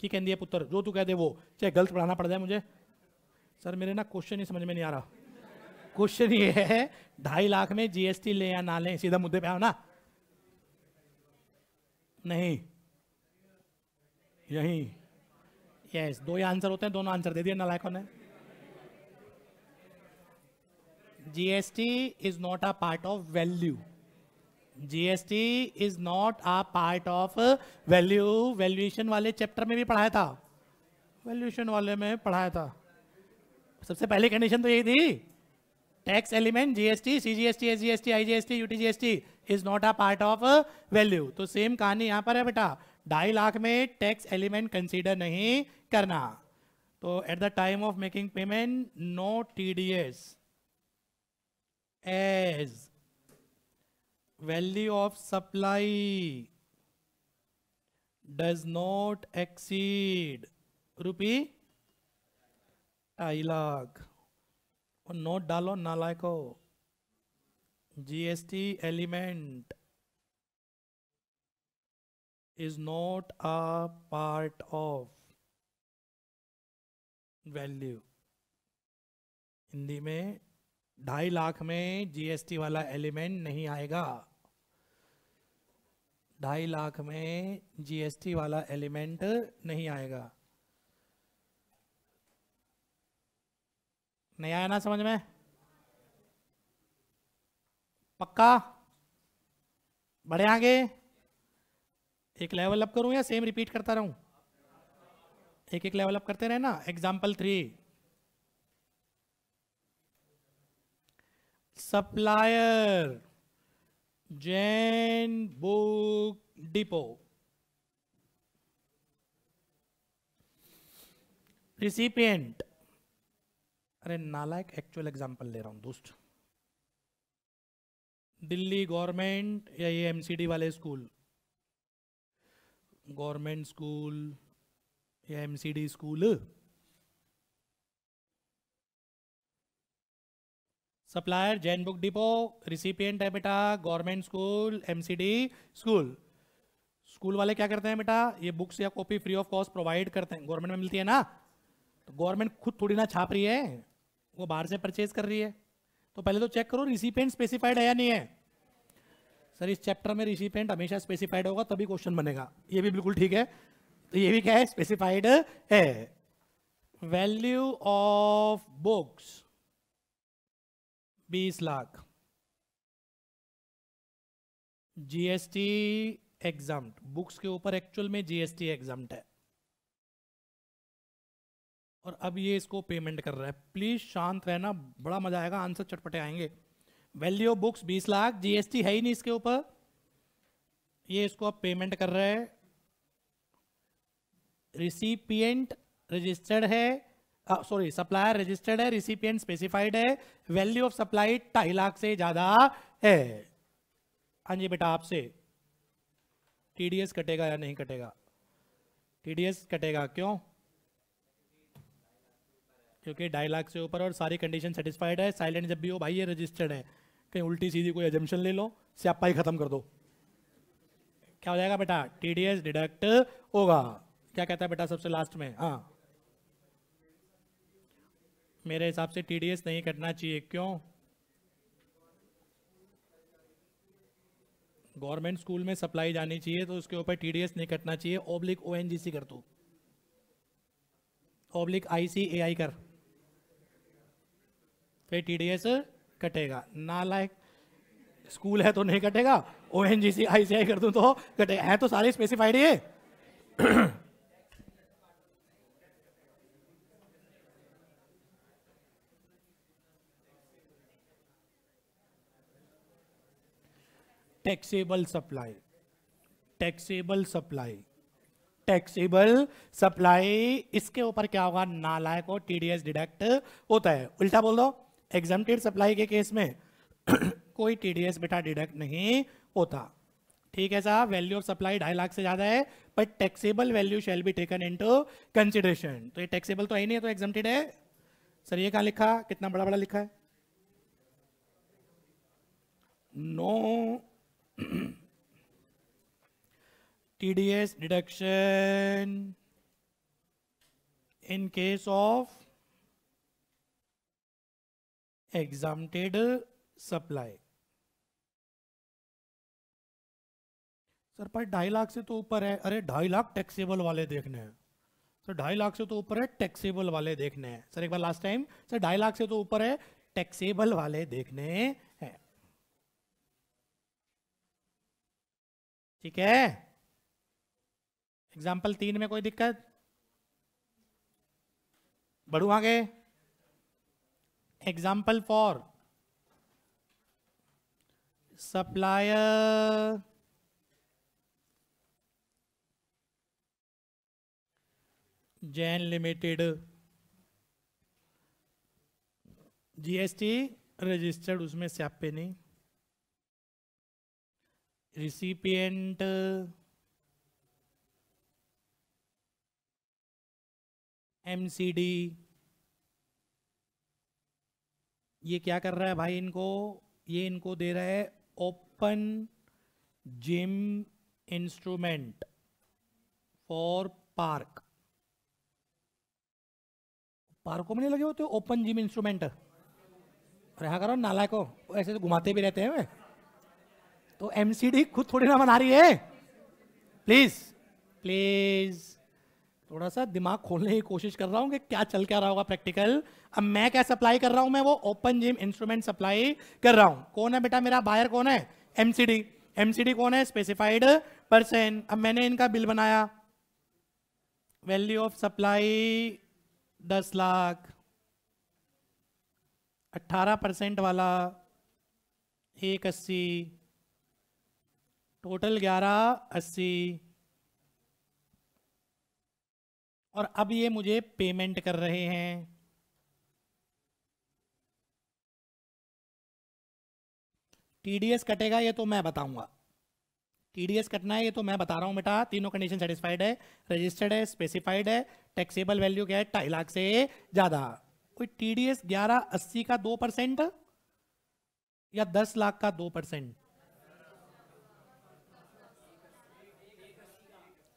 कहती है पुत्र जो तू कह दे वो चाहे गलत पढ़ाना पड़ जाए मुझे सर मेरे ना क्वेश्चन ही समझ में नहीं आ रहा क्वेश्चन ये है ढाई लाख में जीएसटी ले या ना ले सीधा मुद्दे पे आओ ना नहीं यही यस दो ही आंसर होते हैं दोनों आंसर दे दिए नलायकों ने GST is not a part of value GST is not a part of value valuation वाले चैप्टर में भी पढ़ाया था वैल्यूशन वाले में पढ़ाया था सबसे पहली कंडीशन तो यही थी tax element GST C G G G S S S S T T T I U T G S T is not a part of value तो सेम कहानी यहाँ पर है बेटा ढाई लाख में टैक्स एलिमेंट कंसीडर नहीं करना तो at the time of making payment no T D S as value of supply does not exceed rupee ढाई लाख और नोट डालो नालायको GST element is not a part of value Hindi में ढाई लाख में जीएसटी वाला एलिमेंट नहीं आएगा ढाई लाख में जीएसटी वाला एलिमेंट नहीं आएगा नहीं आया ना समझ में पक्का बढ़े आगे एक लेवल अप करूं या सेम रिपीट करता रहूं एक एक लेवल अप करते रहे ना example three supplier Jain book depot recipient अरे नालायक एक्चुअल एग्जांपल ले रहा हूं दोस्त दिल्ली गवर्नमेंट या ये एमसीडी वाले स्कूल गवर्नमेंट स्कूल या MCD school supplier Jain book depot recipient है बेटा government school MCD school school वाले क्या करते हैं बेटा ये बुक्स या copy free of cost provide करते हैं गवर्नमेंट में मिलती है ना तो गवर्नमेंट खुद थोड़ी ना छाप रही है वो बाहर से परचेज कर रही है तो पहले तो चेक करो रिसिपियंट स्पेसिफाइड है या नहीं है सर इस चैप्टर में रिसिपियंट हमेशा स्पेसिफाइड होगा तभी क्वेश्चन बनेगा ये भी बिल्कुल ठीक है तो ये भी क्या है स्पेसिफाइड है वैल्यू ऑफ बुक्स बीस लाख जीएसटी एग्जाम बुक्स के ऊपर एक्चुअल में जीएसटी एग्जाम है और अब ये इसको पेमेंट कर रहा है प्लीज शांत रहना बड़ा मजा आएगा आंसर चटपटे आएंगे वैल्यू ऑफ बुक्स बीस लाख जीएसटी है ही नहीं इसके ऊपर ये इसको अब पेमेंट कर रहा है रिसिपियंट रजिस्टर्ड है सॉरी सप्लायर रजिस्टर्ड है रिसिपियंट स्पेसिफाइड है वैल्यू ऑफ सप्लाई ढाई लाख से ज्यादा है हाँ जी बेटा आपसे टीडीएस कटेगा या नहीं कटेगा टीडीएस कटेगा क्यों क्योंकि ढाई लाख से ऊपर और सारी कंडीशन सेटिस्फाइड है साइलेंट जब भी हो भाई ये रजिस्टर्ड है कहीं उल्टी सीधी कोई एजम्पन ले लो स्यापाई खत्म कर दो क्या हो जाएगा बेटा टीडीएस डिडक्ट होगा क्या कहता है बेटा सबसे लास्ट में हाँ मेरे हिसाब से टीडीएस नहीं कटना चाहिए क्यों गवर्नमेंट स्कूल में सप्लाई जानी चाहिए तो उसके ऊपर टी नहीं कटना चाहिए ओब्लिक ओ कर तू ओब्लिक आई कर फिर टी कटेगा ना लाइक स्कूल है तो नहीं कटेगा सी आई कर दूं तो कटेगा है तो सारे स्पेसिफाइड ये [clears throat] taxable supply taxable supply taxable supply इसके ऊपर क्या होगा नालायक और टीडीएस डिडक्ट होता है उल्टा बोल दो एग्जामेड सप्लाई के केस में [clears throat] कोई टीडीएस बेटा डिडक्ट नहीं होता ठीक है साहब वैल्यू ऑफ सप्लाई ढाई लाख से ज्यादा है but taxable value shall be taken into consideration तो ये टैक्सेबल तो है नहीं है तो एग्जामेड है सर ये कहा लिखा कितना बड़ा बड़ा लिखा है no no TDS [clears throat] deduction in case of exempted supply. Sir पर ढाई लाख से तो ऊपर है अरे ढाई लाख टैक्सेबल वाले देखने हैं सर ढाई लाख से तो ऊपर है टैक्सेबल वाले देखने हैं सर एक बार लास्ट टाइम सर ढाई लाख से तो ऊपर है टैक्सेबल वाले देखने ठीक है एग्जाम्पल तीन में कोई दिक्कत बढ़ू आगे example four supplier Jain limited GST registered उसमें से आप पे नहीं recipient एमसीडी ये क्या कर रहा है भाई इनको ये इनको दे रहा है open gym instrument for park पार्कों में नहीं लगे होते ओपन जिम इंस्ट्रूमेंट और करो नाला को ऐसे तो घुमाते भी रहते हैं वे तो एमसीडी खुद थोड़ी ना बना रही है प्लीज प्लीज थोड़ा सा दिमाग खोलने की कोशिश कर रहा हूं कि क्या चल क्या रहा होगा प्रैक्टिकल अब मैं क्या सप्लाई कर रहा हूं मैं वो ओपन जिम इंस्ट्रूमेंट सप्लाई कर रहा हूं कौन है बेटा मेरा बायर कौन है एमसीडी एमसीडी कौन है स्पेसिफाइड पर्सन अब मैंने इनका बिल बनाया वैल्यू ऑफ सप्लाई दस लाख अट्ठारह परसेंट वाला एक अस्सी टोटल ग्यारह अस्सी और अब ये मुझे पेमेंट कर रहे हैं टीडीएस कटेगा ये तो मैं बताऊंगा टीडीएस कटना है ये तो मैं बता रहा हूं बेटा तीनों कंडीशन सेटिस्फाइड है रजिस्टर्ड है स्पेसिफाइड है टैक्सेबल वैल्यू क्या है ढाई लाख से ज्यादा कोई टीडीएस ग्यारह अस्सी का दो परसेंट या दस लाख का दो परसेंट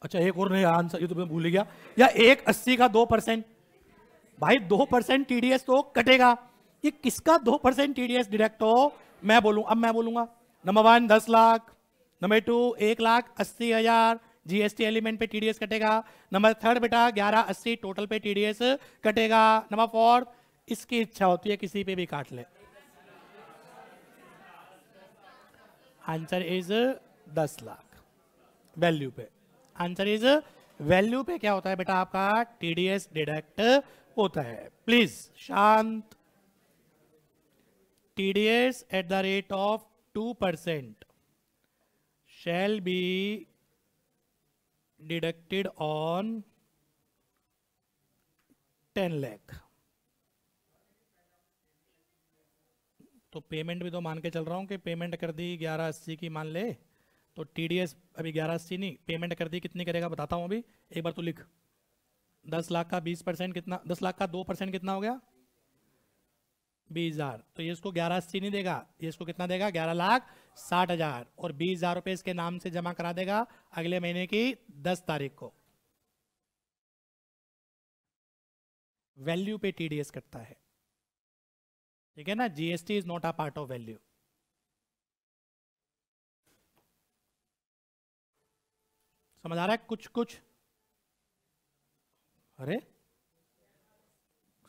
अच्छा एक और नहीं आंसर ये तो मैं भूल गया या एक अस्सी का दो परसेंट भाई दो परसेंट टीडीएस तो कटेगा ये किसका दो परसेंट टीडीएस डिडक्ट हो मैं बोलूँ अब मैं बोलूंगा नंबर वन दस लाख नंबर टू एक लाख अस्सी हजार जीएसटी एलिमेंट पे टीडीएस कटेगा नंबर थर्ड बेटा ग्यारह अस्सी टोटल पे टीडीएस कटेगा नंबर फोर्थ इसकी इच्छा होती है किसी पे भी काट ले आंसर इज दस लाख वैल्यू पे आंसर इज वैल्यू पे क्या होता है बेटा आपका टीडीएस डिडक्ट होता है प्लीज शांत TDS at the rate of two percent shall be deducted on ten lakh तो पेमेंट भी तो मान के चल रहा हूं कि पेमेंट कर दी ग्यारह अस्सी की मान ले तो टी डी एस अभी ग्यारह अस्सी नहीं पेमेंट कर दी कितनी करेगा बताता हूँ अभी एक बार तो लिख दस लाख का बीस परसेंट कितना दस लाख का दो परसेंट कितना हो गया बीस हजार तो ये इसको ग्यारह अस्सी नहीं देगा ये इसको कितना देगा ग्यारह लाख साठ हजार और बीस हजार रुपये इसके नाम से जमा करा देगा अगले महीने की दस तारीख को वैल्यू पे टीडीएस कटता है ठीक है ना GST is not a part of value समझ आ रहा है कुछ कुछ अरे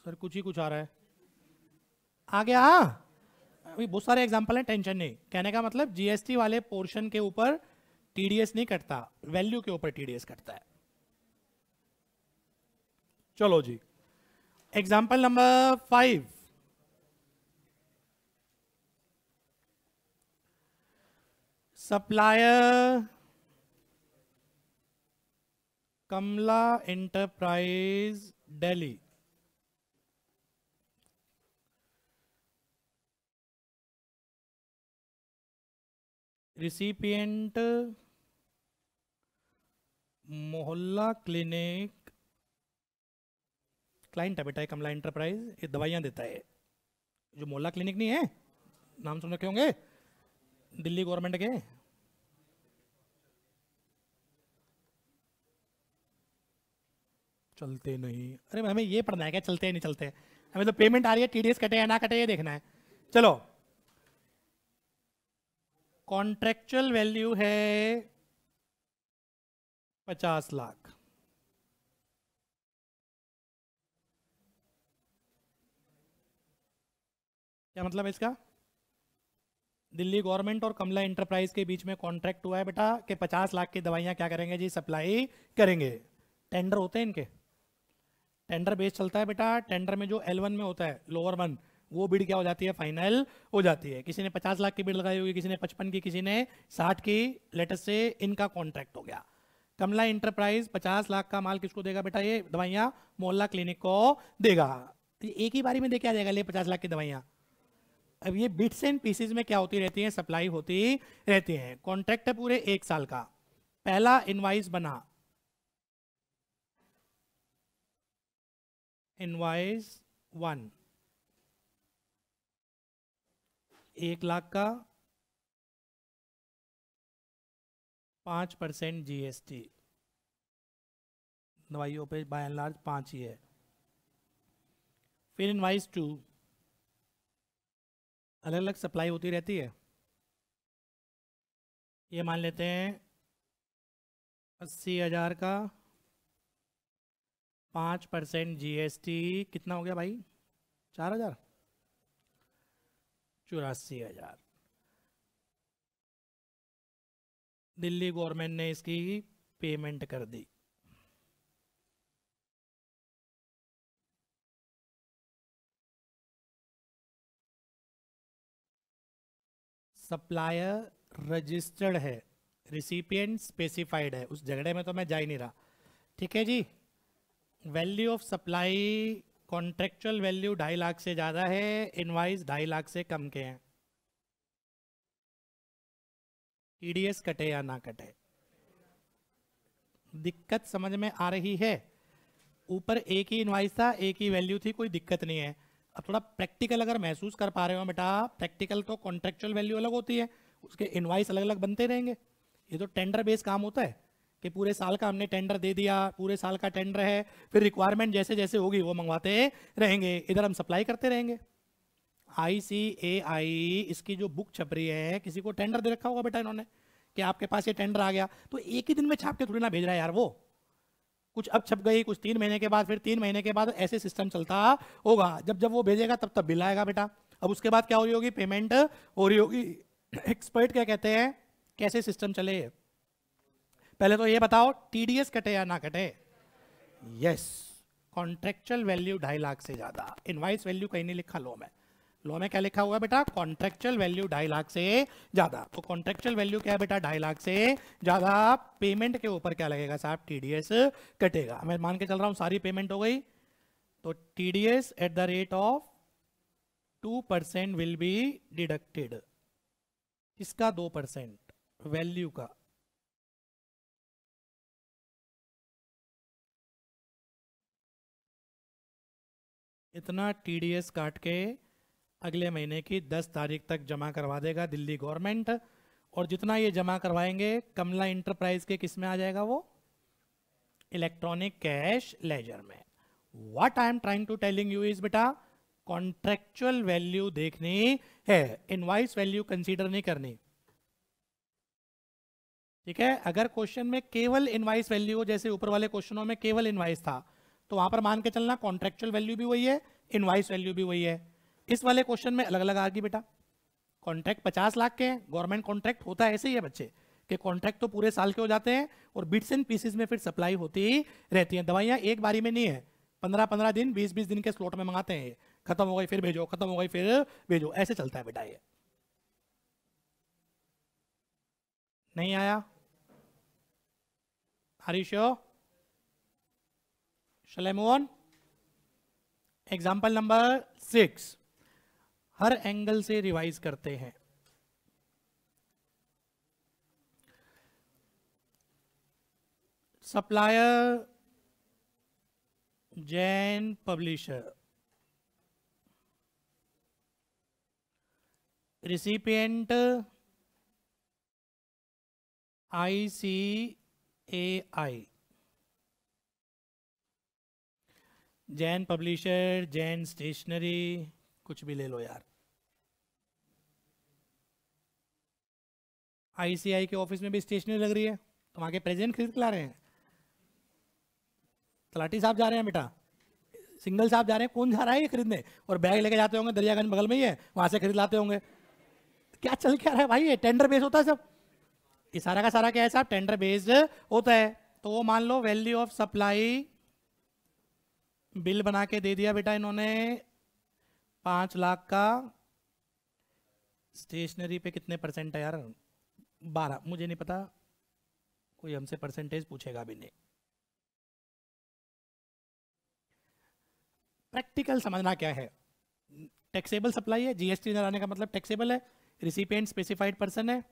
सर कुछ ही कुछ आ रहा है आ गया अभी बहुत सारे एग्जाम्पल हैं टेंशन नहीं कहने का मतलब जीएसटी वाले पोर्शन के ऊपर टीडीएस नहीं कटता वैल्यू के ऊपर टीडीएस कटता है चलो जी example number five supplier Kamla enterprise Delhi recipient Mohalla clinic client है बेटा कमला एंटरप्राइज ये दवाइयाँ देता है जो मोहल्ला क्लिनिक नहीं है नाम सुन रखे होंगे दिल्ली गवर्नमेंट के चलते नहीं अरे हमें ये पढ़ना है क्या चलते हैं नहीं चलते है। हमें तो पेमेंट आ रही है टीडीएस कटे या ना कटे ये देखना है चलो कॉन्ट्रेक्चुअल वैल्यू है पचास लाख क्या मतलब है इसका दिल्ली गवर्नमेंट और कमला इंटरप्राइज के बीच में कॉन्ट्रैक्ट हुआ है बेटा कि 50 लाख की दवाइयां क्या करेंगे जी सप्लाई करेंगे टेंडर होते हैं इनके टेंडर बेस चलता है बेटा टेंडर में जो एल वन में होता है लोअर वन वो बिड क्या हो जाती है फाइनल हो जाती है किसी ने पचास लाख की बिड लगाई होगी किसी ने पचपन की किसी ने साठ की लेटेस्ट से इनका कॉन्ट्रैक्ट हो गया कमला इंटरप्राइज पचास लाख का माल किसको देगा बेटा ये दवाइयाँ मोहल्ला क्लिनिक को देगा तो एक ही बारी में देखा जाएगा ले पचास लाख की दवाइयाँ अब ये बिट्स एंड पीसीज में क्या होती रहती हैं सप्लाई होती रहती हैं कॉन्ट्रैक्ट है पूरे एक साल का पहला इनवाइस बना एन वाइज वन एक लाख का पाँच परसेंट जीएसटी दवाइयों पे बाय एंड लार्ज पाँच ही है फिर इनवाइस टू अलग अलग सप्लाई होती रहती है ये मान लेते हैं अस्सी हज़ार का पाँच परसेंट जी कितना हो गया भाई चार हजार चौरासी हजार दिल्ली गवर्नमेंट ने इसकी पेमेंट कर दी सप्लायर रजिस्टर्ड है रिसिपियंट स्पेसिफाइड है उस झगड़े में तो मैं जा ही नहीं रहा ठीक है जी value of supply contractual value ढाई लाख से ज़्यादा है इनवाइस ढाई लाख से कम के हैं टीडीएस कटे या ना कटे दिक्कत समझ में आ रही है ऊपर एक ही इनवाइस था एक ही वैल्यू थी कोई दिक्कत नहीं है अब थोड़ा प्रैक्टिकल अगर महसूस कर पा रहे हो बेटा प्रैक्टिकल तो कॉन्ट्रेक्चुअल वैल्यू अलग होती है उसके इनवाइस अलग अलग बनते रहेंगे ये तो टेंडर बेस काम होता है कि पूरे साल का हमने टेंडर दे दिया पूरे साल का टेंडर है फिर रिक्वायरमेंट जैसे जैसे होगी वो मंगवाते रहेंगे इधर हम सप्लाई करते रहेंगे आई सी ए आई इसकी जो बुक छप रही है किसी को टेंडर दे रखा होगा बेटा इन्होंने कि आपके पास ये टेंडर आ गया तो एक ही दिन में छाप के थोड़ी ना भेज रहा है यार वो कुछ अब छप गई कुछ तीन महीने के बाद फिर तीन महीने के बाद ऐसे सिस्टम चलता होगा जब जब वो भेजेगा तब तब बिल आएगा बेटा अब उसके बाद क्या हो रही होगी पेमेंट हो रही होगी एक्सपर्ट [coughs] क्या कहते हैं कैसे सिस्टम चले पहले तो ये बताओ टीडीएस कटे या ना कटे यस कॉन्ट्रेक्चुअल वैल्यू ढाई लाख से ज्यादा इनवाइस वैल्यू कहीं नहीं लिखा लो में लो में क्या लिखा हुआ है बेटा कॉन्ट्रेक्चुअल वैल्यू ढाई लाख से ज्यादा तो कॉन्ट्रेक्चुअल वैल्यू क्या है बेटा ढाई लाख से ज्यादा पेमेंट के ऊपर क्या लगेगा साहब टीडीएस कटेगा मैं मान के चल रहा हूँ सारी पेमेंट हो गई तो TDS at the rate of two percent will be deducted इसका दो परसेंट वैल्यू का इतना टीडीएस काट के अगले महीने की 10 तारीख तक जमा करवा देगा दिल्ली गवर्नमेंट और जितना ये जमा करवाएंगे कमला इंटरप्राइज के किस में आ जाएगा वो इलेक्ट्रॉनिक कैश लेजर में what I am trying to telling you is बेटा कॉन्ट्रेक्चुअल वैल्यू देखनी है इनवाइस वैल्यू कंसीडर नहीं करनी ठीक है अगर क्वेश्चन में केवल इनवाइस वैल्यू जैसे ऊपर वाले क्वेश्चनों में केवल इनवाइस था तो वहां पर मान के चलना कॉन्ट्रेक्चुअल वैल्यू भी वही है इनवाइस वैल्यू भी वही है इस वाले क्वेश्चन में अलग अलग आ गई बेटा कॉन्ट्रैक्ट पचास लाख के हैं गवर्नमेंट कॉन्ट्रैक्ट होता है ऐसे ही है बच्चे कि कॉन्ट्रैक्ट तो पूरे साल के हो जाते हैं और बिट्स एंड पीसेज में फिर सप्लाई होती ही रहती है दवाइयाँ एक बारी में नहीं है पंद्रह पंद्रह दिन बीस बीस दिन के स्लॉट में मंगाते हैं खत्म हो गई फिर भेजो खत्म हो गई फिर भेजो ऐसे चलता है बेटा ये नहीं आया हरीशो sure? Shall I move on? Example number six हर एंगल से रिवाइज करते हैं supplier Jain publisher I C A I Jain publisher Jain stationery कुछ भी ले लो यार आईसीआई के ऑफिस में भी स्टेशनरी लग रही है तुम आगे प्रेजेंट खरीद के ला रहे हैं तलाटी साहब जा रहे हैं बेटा सिंगल साहब जा रहे हैं कौन जा रहा है ये खरीदने और बैग लेके जाते होंगे दरियागंज बगल में ही है वहां से खरीद लाते होंगे क्या चल क्या रहा है भाई ये टेंडर बेस होता है सब ये सारा का सारा क्या है साहब टेंडर बेस्ड होता है तो वो मान लो वैल्यू ऑफ सप्लाई बिल बना के दे दिया बेटा इन्होंने पाँच लाख का स्टेशनरी पे कितने परसेंट है यार बारह मुझे नहीं पता कोई हमसे परसेंटेज पूछेगा भी नहीं प्रैक्टिकल समझना क्या है टैक्सेबल सप्लाई है जीएसटी आने का मतलब टैक्सेबल है रिसिपियंट स्पेसिफाइड पर्सन है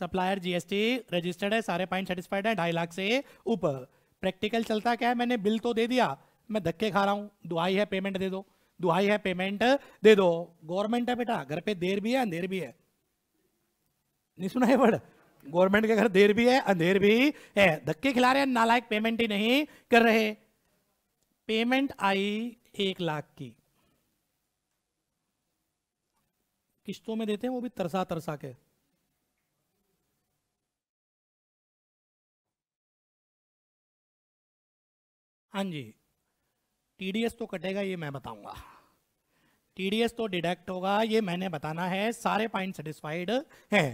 सप्लायर जीएसटी रजिस्टर्ड है सारे पॉइंट सेटिस्फाइड है ढाई लाख से ऊपर प्रैक्टिकल चलता क्या है मैंने बिल तो दे दिया मैं धक्के खा रहा हूँ दुहाई है पेमेंट दे दो दुहाई है पेमेंट दे दो गवर्नमेंट है बेटा घर पे देर भी है अंधेर भी है नहीं सुना है वर्ड गवर्नमेंट के घर देर भी है अंधेर भी है धक्के खिला रहे हैं नालायक पेमेंट ही नहीं कर रहे पेमेंट आई एक लाख की किस्तों में देते हैं वो भी तरसा तरसा के हाँ जी टीडीएस तो कटेगा ये मैं बताऊंगा टीडीएस तो डिडक्ट होगा ये मैंने बताना है सारे पॉइंट सेटिस्फाइड हैं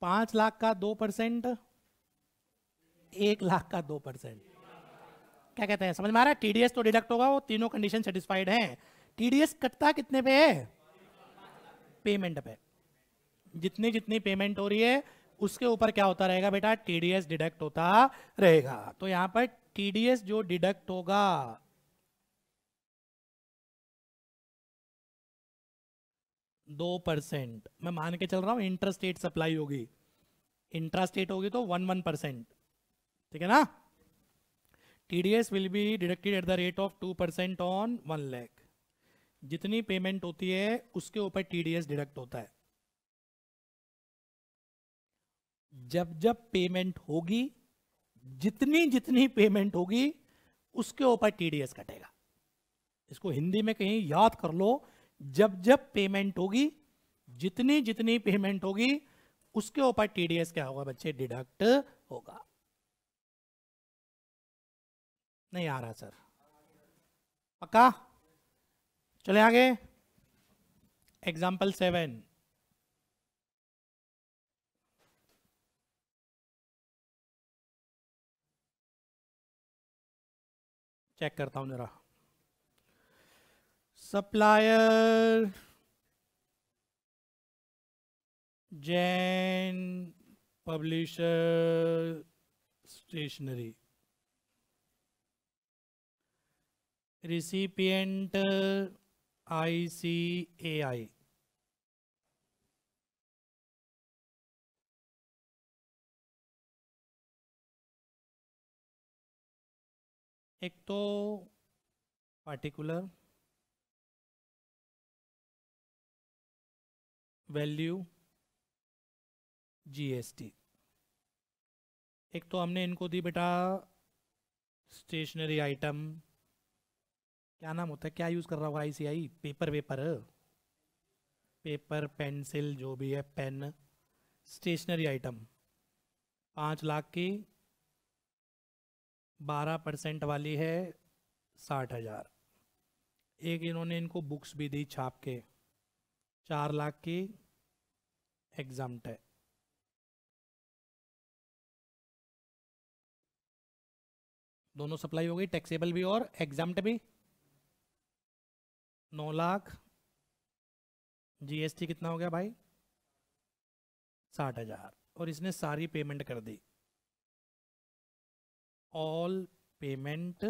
पांच लाख का दो परसेंट एक लाख का दो परसेंट क्या कहते हैं समझ में आ रहा है टीडीएस तो डिडक्ट होगा वो तीनों कंडीशन सेटिस्फाइड हैं टीडीएस कटता कितने पे है पेमेंट पे जितनी जितनी पेमेंट हो रही है उसके ऊपर क्या होता रहेगा बेटा टीडीएस डिडक्ट होता रहेगा तो यहाँ पर टीडीएस जो डिडक्ट होगा दो परसेंट मैं मान के चल रहा हूँ इंटरस्टेट सप्लाई होगी इंटरस्टेट होगी तो वन वन परसेंट ठीक है ना TDS will be deducted at the rate of two percent on one lakh जितनी पेमेंट होती है उसके ऊपर टीडीएस डिडक्ट होता है जब जब पेमेंट होगी जितनी जितनी पेमेंट होगी उसके ऊपर टीडीएस कटेगा इसको हिंदी में कहीं याद कर लो जब जब पेमेंट होगी जितनी जितनी पेमेंट होगी उसके ऊपर टीडीएस क्या होगा बच्चे डिडक्ट होगा नहीं आ रहा सर पक्का चले आगे एग्जाम्पल सेवन चेक करता हूं जरा supplier Jain publisher stationery recipient I C A I एक तो पार्टिकुलर वैल्यू जीएसटी एक तो हमने इनको दी बेटा स्टेशनरी आइटम क्या नाम होता है क्या यूज़ कर रहा होगा आईसीआई पेपर वेपर पेपर पेंसिल जो भी है पेन स्टेशनरी आइटम पाँच लाख की बारह परसेंट वाली है साठ हज़ार एक इन्होंने इनको बुक्स भी दी छाप के चार लाख की एग्जाम दोनों सप्लाई हो गई टैक्सेबल भी और एग्जाम भी नौ लाख जीएसटी कितना हो गया भाई साठ हजार और इसने सारी पेमेंट कर दी all payment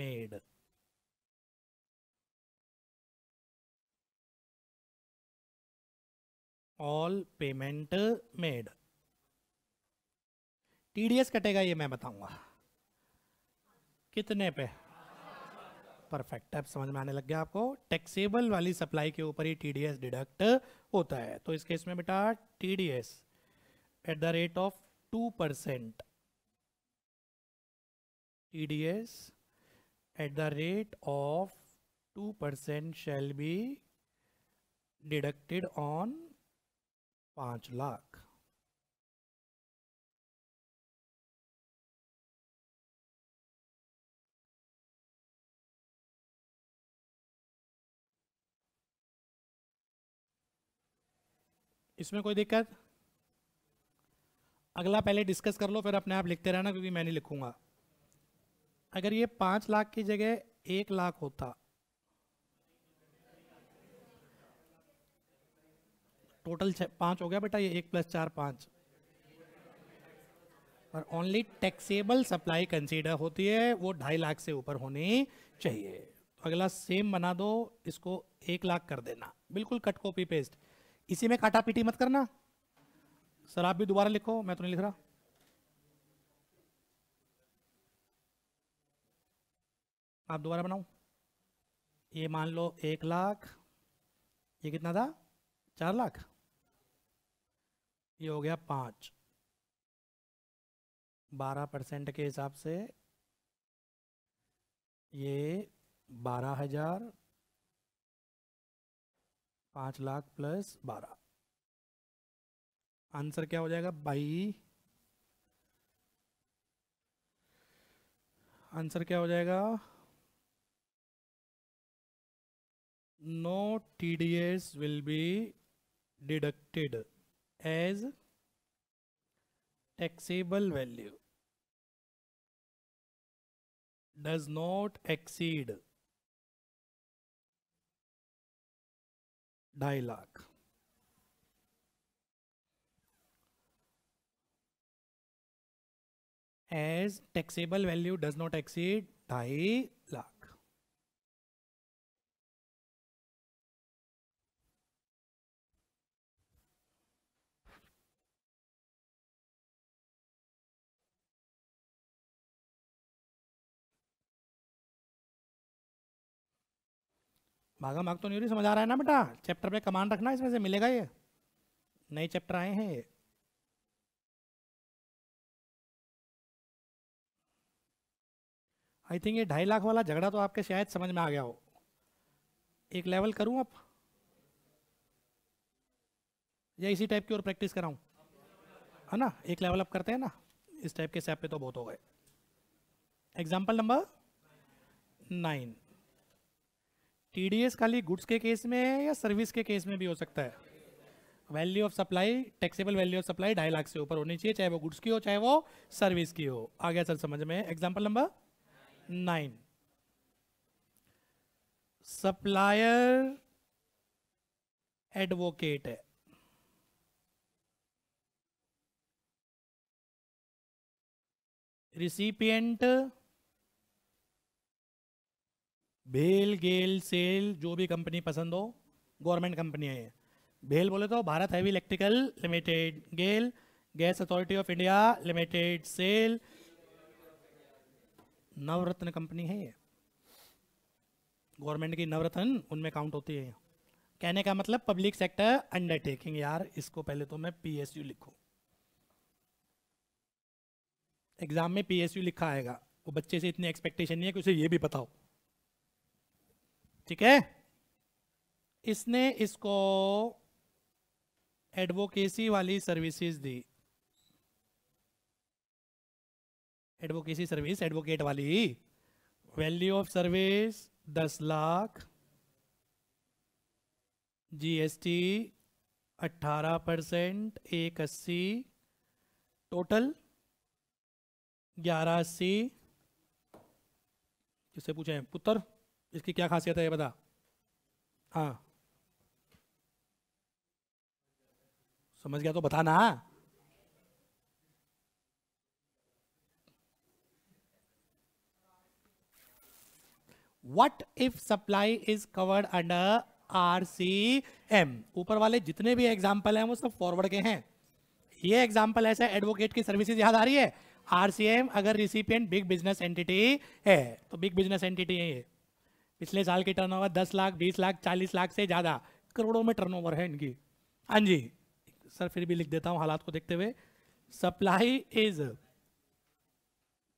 made all payment made TDS कटेगा ये मैं बताऊंगा कितने पे परफेक्ट अब समझ में आने लग गया आपको टैक्सेबल वाली सप्लाई के ऊपर ही टीडीएस डिडक्ट होता है तो इस केस में बेटा TDS at the rate of two percent TDS at the rate of two percent shall be deducted on पांच लाख इसमें कोई दिक्कत अगला पहले डिस्कस कर लो फिर अपने आप लिखते रहना क्योंकि मैं नहीं लिखूंगा अगर ये पांच लाख की जगह एक लाख होता टोटल पाँच हो गया बेटा ये एक प्लस चार पाँच और ओनली टैक्सेबल सप्लाई कंसीडर होती है वो ढाई लाख से ऊपर होनी चाहिए तो अगला सेम बना दो इसको एक लाख कर देना बिल्कुल कट कॉपी पेस्ट इसी में काटा पीटी मत करना सर आप भी दोबारा लिखो मैं तो नहीं लिख रहा आप दोबारा बनाओ ये मान लो एक लाख ये कितना था चार लाख ये हो गया पाँच बारह परसेंट के हिसाब से ये बारह हजार पाँच लाख प्लस बारह आंसर क्या हो जाएगा बाई आंसर क्या हो जाएगा no T D S will be deducted as taxable value does not exceed dialogue as taxable value does not exceed ढाई भागा भाग तो नहीं रही समझ आ रहा है ना बेटा चैप्टर पे कमान रखना इसमें से मिलेगा ये नए चैप्टर आए हैं ये आई थिंक ये ढाई लाख वाला झगड़ा तो आपके शायद समझ में आ गया हो एक लेवल करूं आप या इसी टाइप की और प्रैक्टिस कराऊं है ना एक लेवल अप करते हैं ना इस टाइप के सैप पे तो बहुत हो गए एग्जाम्पल नंबर नाइन टीडीएस खाली गुड्स के केस में है या सर्विस के केस में भी हो सकता है value of supply taxable value of supply ढाई लाख से ऊपर होनी चाहिए चाहे वो गुड्स की हो चाहे वो सर्विस की हो आ गया सर समझ में example number nine supplier advocate है रिसिपियंट भेल गेल सेल जो भी कंपनी पसंद हो गवर्नमेंट कंपनी है भेल बोले तो Bharat heavy electrical limited GAIL gas authority of India limited SAIL Navratna company है ये गवर्नमेंट की नवरत्न उनमें काउंट होती है कहने का मतलब पब्लिक सेक्टर अंडरटेकिंग यार इसको पहले तो मैं पीएसयू लिखू एग्जाम में पीएसयू लिखा आएगा वो बच्चे से इतनी एक्सपेक्टेशन नहीं है कि उसे ये भी पता हो ठीक है इसने इसको एडवोकेसी वाली सर्विसेज दी एडवोकेसी सर्विस एडवोकेट वाली वैल्यू ऑफ सर्विस दस लाख जीएसटी अट्ठारह परसेंट एक अस्सी टोटल ग्यारह अस्सी किससे पूछे पुत्र इसकी क्या खासियत है ये बता हाँ समझ गया तो बताना what if supply is covered under R C M ऊपर वाले जितने भी एग्जाम्पल हैं वो सब फॉरवर्ड के हैं ये एग्जाम्पल ऐसा एडवोकेट की सर्विसेज याद आ रही है आरसीएम अगर रिसिपियंट बिग बिजनेस एंटिटी है तो बिग बिजनेस एंटिटी है ये पिछले साल की टर्नओवर 10 लाख 20 लाख 40 लाख से ज़्यादा करोड़ों में टर्नओवर है इनकी हाँ जी सर फिर भी लिख देता हूँ हालात को देखते हुए supply is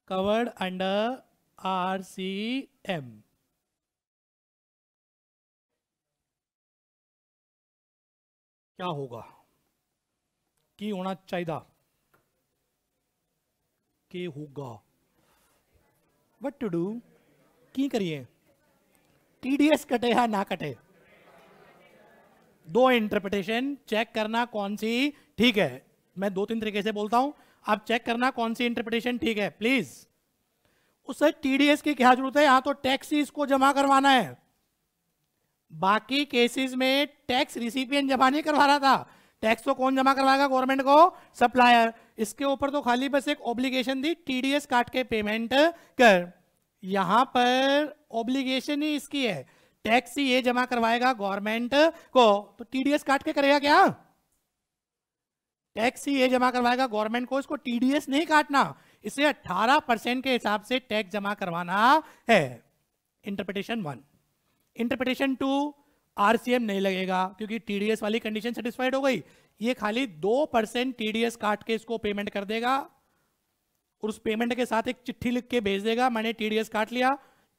covered under R C M क्या होगा की होना चाहिए के होगा वट टू डू की करिए टीडीएस कटे या ना कटे दो इंटरप्रिटेशन चेक करना कौन सी ठीक है मैं दो तीन तरीके से बोलता हूं आप चेक करना कौन सी इंटरप्रिटेशन ठीक है प्लीज उससे टीडीएस की क्या जरूरत है यहां तो टैक्स ही इसको जमा करवाना है बाकी केसेस में टैक्स रिसिपियन जमा नहीं करवा रहा था टैक्स तो कौन जमा करवाएगा गवर्नमेंट को सप्लायर इसके ऊपर तो खाली बस एक ऑब्लिगेशन दी टीडीएस काट के पेमेंट कर यहां पर ऑब्लिगेशन ही इसकी है टैक्स ये जमा करवाएगा गवर्नमेंट को तो टीडीएस काट के करेगा क्या टैक्स ये जमा करवाएगा गवर्नमेंट को इसको टीडीएस नहीं काटना इसे 18 परसेंट के हिसाब से टैक्स जमा करवाना है interpretation one interpretation two RCM नहीं लगेगा क्योंकि टीडीएस वाली कंडीशन सेटिस्फाइड हो गई ये खाली दो परसेंट टीडीएस काट के इसको पेमेंट कर देगा और उस पेमेंट के साथ एक चिट्ठी लिख के भेज देगा मैंने टीडीएस काट लिया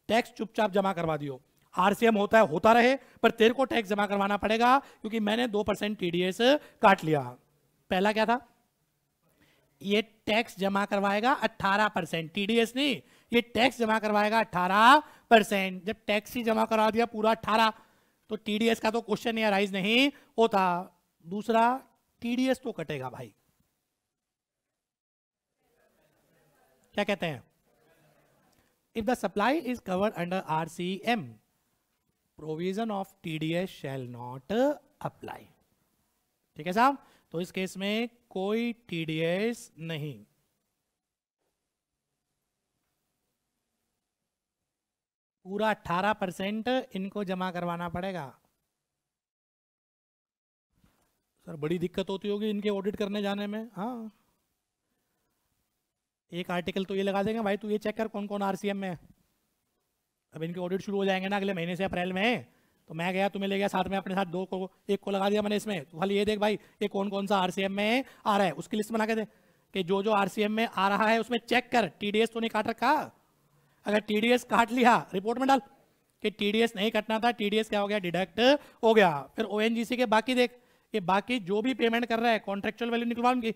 टैक्स चुपचाप जमा करवा दियो आरसीएम होता है होता रहे पर तेरे को टैक्स जमा करवाना पड़ेगा क्योंकि मैंने दो परसेंट टीडीएस काट लिया पहला क्या था ये टैक्स जमा करवाएगा 18 परसेंट टीडीएस नहीं ये टैक्स जमा करवाएगा 18 परसेंट जब टैक्स ही जमा करवा दिया पूरा 18 तो टीडीएस का तो क्वेश्चन या राइज नहीं होता दूसरा टीडीएस तो कटेगा भाई क्या कहते हैं if the supply is covered under R C M provision of T D S shall not apply ठीक है साहब तो इस केस में कोई टी डी एस नहीं पूरा 18 परसेंट इनको जमा करवाना पड़ेगा सर बड़ी दिक्कत होती होगी इनके ऑडिट करने जाने में हाँ एक आर्टिकल तो ये लगा देंगे भाई तू ये चेक कर कौन कौन आरसीएम में है अब इनके ऑडिट शुरू हो जाएंगे ना अगले महीने से अप्रैल में तो मैं गया तुम्हें ले गया साथ में अपने साथ दो को एक को लगा दिया मैंने इसमें तो खाली ये देख भाई ये कौन कौन सा आरसीएम में आ रहा है उसकी लिस्ट बना के दे कि जो जो आरसीएम में आ रहा है उसमें चेक कर टीडीएस तो नहीं काट रखा अगर टीडीएस काट लिया रिपोर्ट में डाल कि टीडीएस नहीं कटना था टीडीएस क्या हो गया डिडक्ट हो गया फिर ओएनजीसी के बाकी देख ये बाकी जो भी पेमेंट कर रहा है कॉन्ट्रेक्चुअल वैल्यू निकलवा उनकी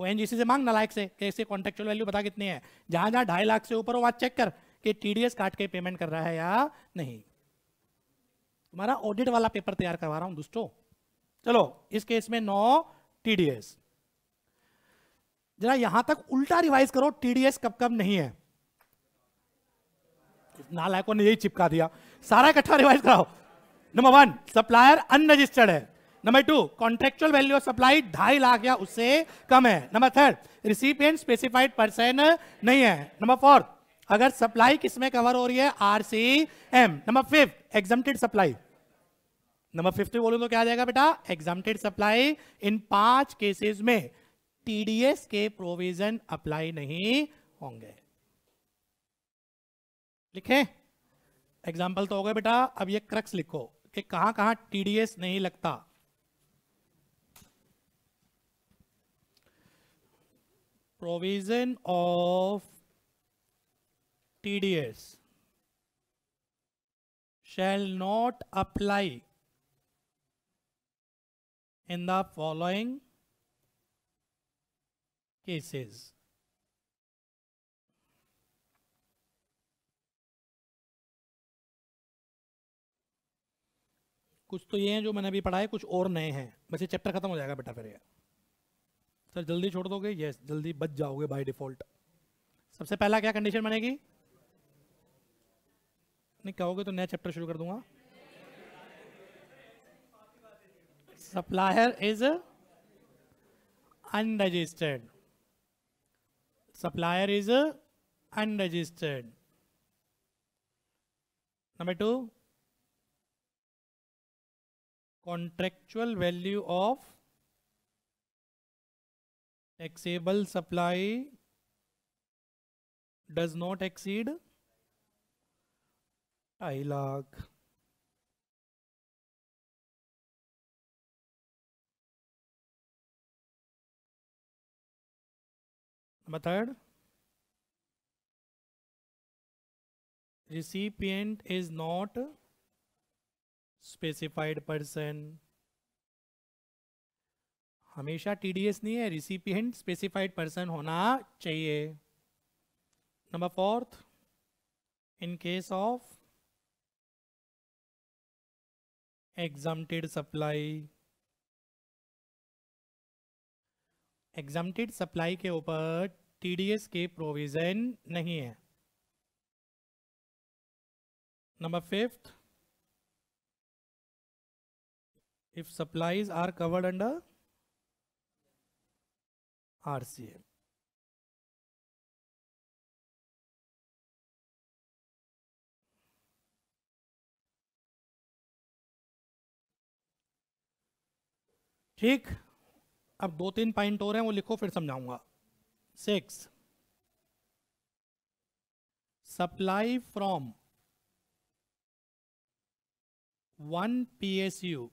ओ से मांग ना लायक से कैसे कॉन्ट्रेक्चुअल वैल्यू बता कितनी है जहां जहां ढाई लाख से ऊपर हो वहां चेक कर कि टीडीएस काट के पेमेंट कर रहा है या नहीं तुम्हारा ऑडिट वाला पेपर तैयार करवा रहा हूं दोस्तों चलो इस केस में नो टीडीएस जरा यहां तक उल्टा रिवाइज करो टीडीएस कब कब नहीं है नालायकों ने यही चिपका दिया सारा इकट्ठा रिवाइज कराओ नंबर वन सप्लायर अनरजिस्टर्ड है number two contractual value of supply ढाई लाख या उससे कम है number third recipient specified person नहीं है नंबर फोर्थ अगर सप्लाई किसमें कवर हो रही है R C M number fifth exempted supply number fifth में बोलूं तो क्या आ जाएगा बेटा एग्जामेड सप्लाई इन पांच केसेस में टीडीएस के प्रोविजन अप्लाई नहीं होंगे लिखे एग्जाम्पल तो हो गए बेटा अब ये क्रक्स लिखो कि कहां कहां टीडीएस नहीं लगता provision of TDS shall not apply in the following cases. कुछ तो ये हैं जो मैंने अभी पढ़ा है कुछ और नए हैं बस ये चैप्टर खत्म हो जाएगा बेटा फिर ये सर जल्दी छोड़ दोगे यस जल्दी बच जाओगे बाय डिफॉल्ट सबसे पहला क्या कंडीशन बनेगी नहीं कहोगे तो नया चैप्टर शुरू कर दूंगा supplier is unregistered supplier is unregistered number two contractual value of taxable supply does not exceed 2 lakh number third recipient is not specified person हमेशा टीडीएस नहीं है रिसिपियंट स्पेसिफाइड पर्सन होना चाहिए number fourth in case of exempted supply exempted supply के ऊपर टीडीएस के प्रोविजन नहीं है number fifth if supplies are covered under R RCA. ठीक अब दो तीन पॉइंट और हैं वो लिखो फिर समझाऊंगा six supply from one PSU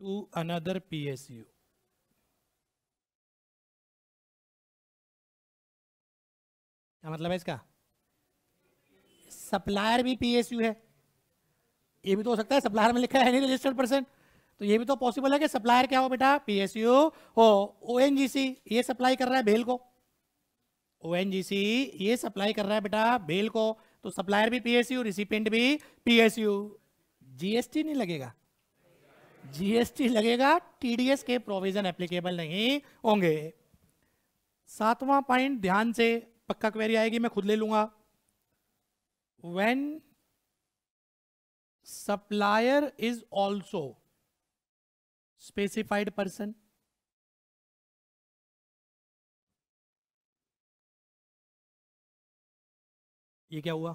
to another PSU क्या मतलब है इसका सप्लायर भी पीएसयू है ये भी तो हो सकता है सप्लायर में लिखा है नहीं रजिस्टर्ड तो पर्सन तो ये भी तो पॉसिबल है कि सप्लायर क्या हो बेटा पीएसयू हो ओएनजीसी ये सप्लाई कर रहा है बेल को ओएनजीसी ये सप्लाई कर रहा है बेटा बेल को तो सप्लायर भी पीएसयू रिसिपेंट भी पीएसयू जीएसटी नहीं लगेगा जीएसटी लगेगा टीडीएस के प्रोविजन एप्लीकेबल नहीं होंगे सातवां पॉइंट ध्यान से पक्का क्वेरी आएगी मैं खुद ले लूंगा when supplier is also specified person ये क्या हुआ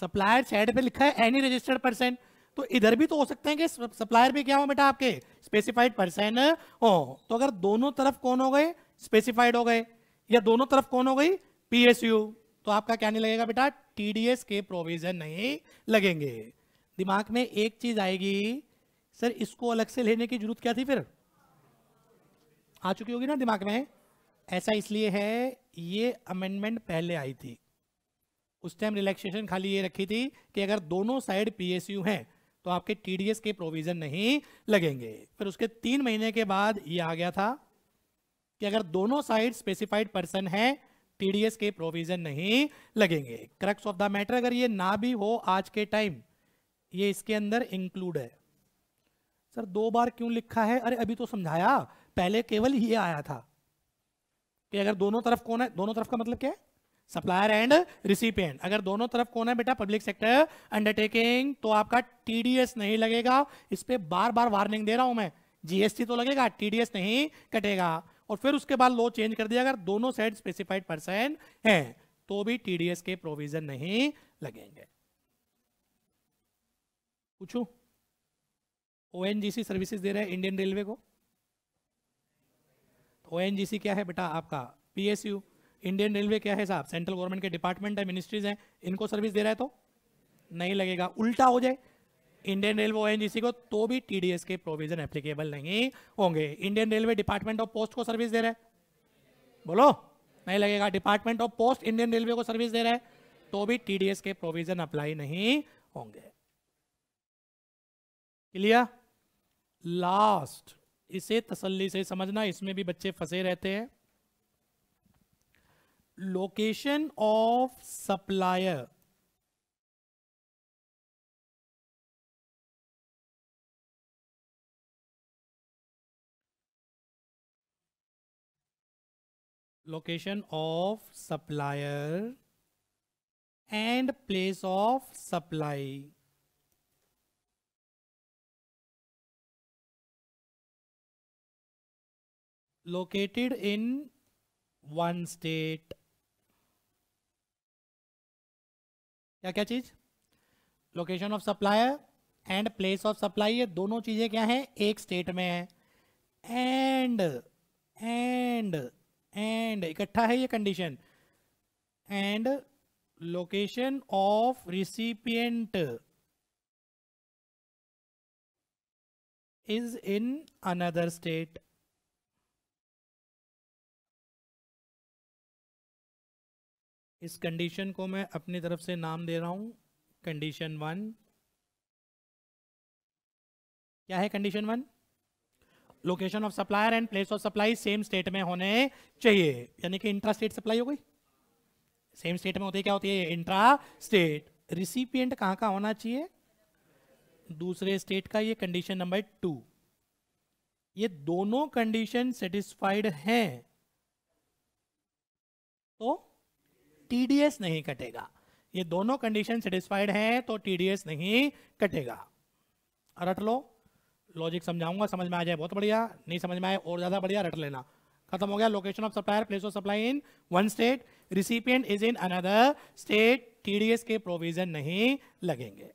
सप्लायर साइड पे लिखा है एनी रजिस्टर्ड पर्सन तो इधर भी तो हो सकते हैं कि सप्लायर भी क्या हो बेटा आपके स्पेसिफाइड पर्सन हो तो अगर दोनों तरफ कौन हो गए स्पेसिफाइड हो गए या दोनों तरफ कौन हो गई पीएसयू तो आपका क्या नहीं लगेगा बेटा टीडीएस के प्रोविजन नहीं लगेंगे दिमाग में एक चीज आएगी सर इसको अलग से लेने की जरूरत क्या थी फिर आ चुकी होगी ना दिमाग में ऐसा इसलिए है ये अमेंडमेंट पहले आई थी उस टाइम रिलैक्सेशन खाली ये रखी थी कि अगर दोनों साइड पीएसयू हैं तो आपके टीडीएस के प्रोविजन नहीं लगेंगे फिर उसके तीन महीने के बाद ये आ गया था कि अगर दोनों साइड स्पेसिफाइड पर्सन है टीडीएस के प्रोविजन नहीं लगेंगे क्रक्स ऑफ द मैटर अगर ये ना भी हो आज के टाइम ये इसके अंदर इंक्लूड है सर दो बार क्यों लिखा है अरे अभी तो समझाया पहले केवल ये आया था कि अगर दोनों तरफ कौन है दोनों तरफ का मतलब क्या है सप्लायर एंड रिसिपिएंट अगर दोनों तरफ कौन है बेटा पब्लिक सेक्टर अंडरटेकिंग तो आपका टीडीएस नहीं लगेगा इस पर बार बार वार्निंग दे रहा हूं मैं जीएसटी तो लगेगा टीडीएस नहीं कटेगा और फिर उसके बाद लॉ चेंज कर दिया अगर दोनों साइड स्पेसिफाइड पर्सन हैं तो भी टीडीएस के प्रोविजन नहीं लगेंगे पूछू ओएनजीसी सर्विसेज दे रहे हैं इंडियन रेलवे को ओएनजीसी तो क्या है बेटा आपका पीएसयू इंडियन रेलवे क्या है साहब सेंट्रल गवर्नमेंट के डिपार्टमेंट है मिनिस्ट्रीज हैं इनको सर्विस दे रहा है तो नहीं लगेगा उल्टा हो जाए इंडियन रेलवे ओ को तो भी टीडीएस के प्रोविजन एप्लीकेबल नहीं होंगे Indian railway department of post को सर्विस दे रहा है बोलो नहीं लगेगा department of post Indian railway को सर्विस दे रहा है तो भी टीडीएस के प्रोविजन अप्लाई नहीं होंगे क्लियर लास्ट इसे तसल्ली से समझना इसमें भी बच्चे फंसे रहते हैं location of supplier location of supplier and place of supply located in one state क्या क्या चीज location of supplier and place of supply ये दोनों चीजें क्या हैं एक स्टेट में है एंड एंड एंड इकट्ठा है ये condition and location of recipient is in another state इस कंडीशन को मैं अपनी तरफ से नाम दे रहा हूं कंडीशन वन क्या है condition one location of supplier and place of supply same state में होने चाहिए यानी कि इंट्रा स्टेट सप्लाई हो गई सेम स्टेट में होती क्या होती है इंट्रा स्टेट रिसिपियंट कहां का होना चाहिए दूसरे स्टेट का ये कंडीशन नंबर टू ये दोनों कंडीशन सेटिस्फाइड हैं तो टीडीएस नहीं कटेगा ये दोनों कंडीशन सेटिस्फाइड हैं तो टीडीएस नहीं कटेगा रट लो लॉजिक समझाऊंगा समझ में आ जाए बहुत बढ़िया नहीं समझ में आए और ज़्यादा बढ़िया रट लेना खत्म हो गया location of supplier place of supply in one state recipient is in another state TDS के प्रोविजन नहीं लगेंगे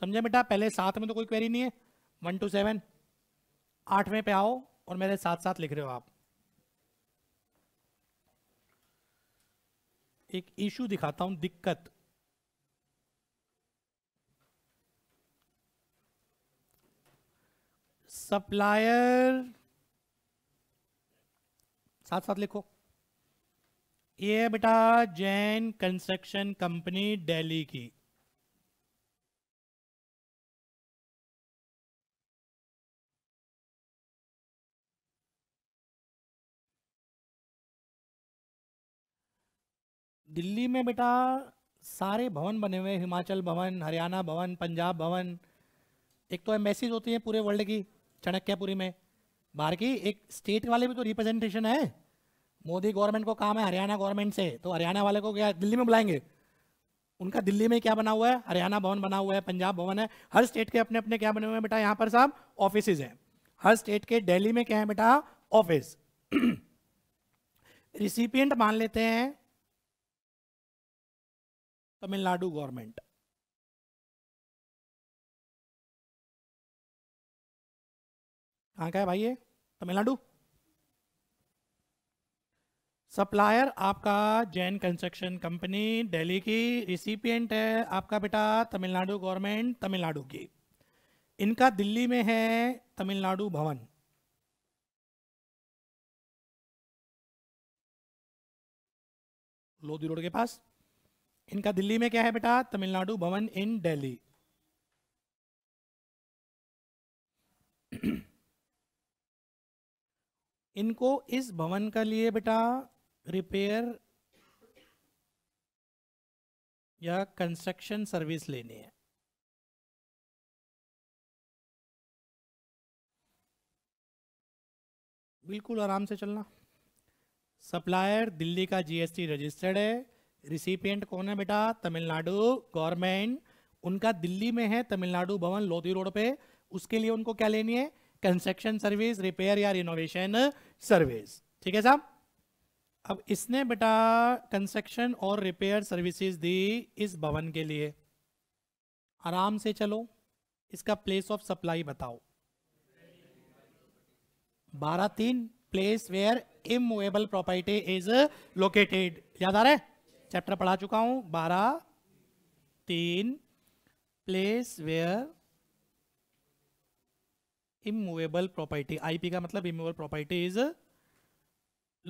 समझे बेटा पहले सात में तो कोई क्वेरी नहीं है वन टू सेवन आठवें पे आओ और मेरे साथ साथ लिख रहे हो आप एक इशू दिखाता हूं दिक्कत सप्लायर साथ साथ लिखो ये बेटा जैन कंस्ट्रक्शन कंपनी दिल्ली की दिल्ली में बेटा सारे भवन बने हुए हिमाचल भवन हरियाणा भवन पंजाब भवन एक तो एम्बेसीज होती हैं पूरे वर्ल्ड की चढ़क्यापुरी में बाहर की एक स्टेट वाले भी तो रिप्रेजेंटेशन है मोदी गवर्नमेंट को काम है हरियाणा गवर्नमेंट से तो हरियाणा वाले को क्या दिल्ली में बुलाएंगे उनका दिल्ली में क्या बना हुआ है हरियाणा भवन बना हुआ है पंजाब भवन है हर स्टेट के अपने अपने क्या बने हुए हैं बेटा यहाँ पर साहब ऑफिस हैं हर स्टेट के दिल्ली में क्या है बेटा ऑफिस रिसिपियंट [clears throat] मान लेते हैं तमिलनाडु गवर्नमेंट कहाँ का है भाई ये तमिलनाडु सप्लायर आपका जैन कंस्ट्रक्शन कंपनी दिल्ली की रिसिपियंट है आपका बेटा तमिलनाडु गवर्नमेंट तमिलनाडु की इनका दिल्ली में है तमिलनाडु भवन लोधी रोड के पास इनका दिल्ली में क्या है बेटा तमिलनाडु भवन इन दिल्ली इनको इस भवन का लिए बेटा रिपेयर या कंस्ट्रक्शन सर्विस लेनी है बिल्कुल आराम से चलना सप्लायर दिल्ली का जीएसटी रजिस्टर्ड है रिसिपियंट कौन है बेटा तमिलनाडु गवर्नमेंट उनका दिल्ली में है तमिलनाडु भवन लोधी रोड पे उसके लिए उनको क्या लेनी है कंस्ट्रक्शन सर्विस रिपेयर या रिनोवेशन सर्विस ठीक है साहब अब इसने बेटा कंस्ट्रक्शन और रिपेयर सर्विसेज दी इस भवन के लिए आराम से चलो इसका प्लेस ऑफ सप्लाई बताओ बारह तीन place where immovable property is located याद आ रहा है चैप्टर पढ़ा चुका हूं बारह तीन place where immovable property IP का मतलब immovable property is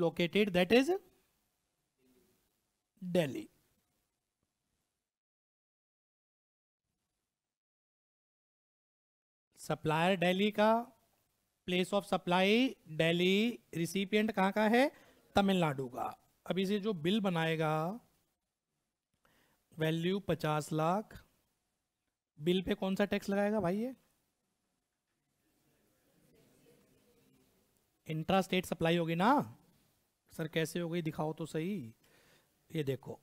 located that is Delhi supplier Delhi का place of supply Delhi recipient कहां का है तमिलनाडु का अभी से जो बिल बनाएगा वैल्यू पचास लाख बिल पे कौन सा टैक्स लगाएगा भाई ये इंट्रा स्टेट सप्लाई होगी ना सर कैसे हो गई दिखाओ तो सही ये देखो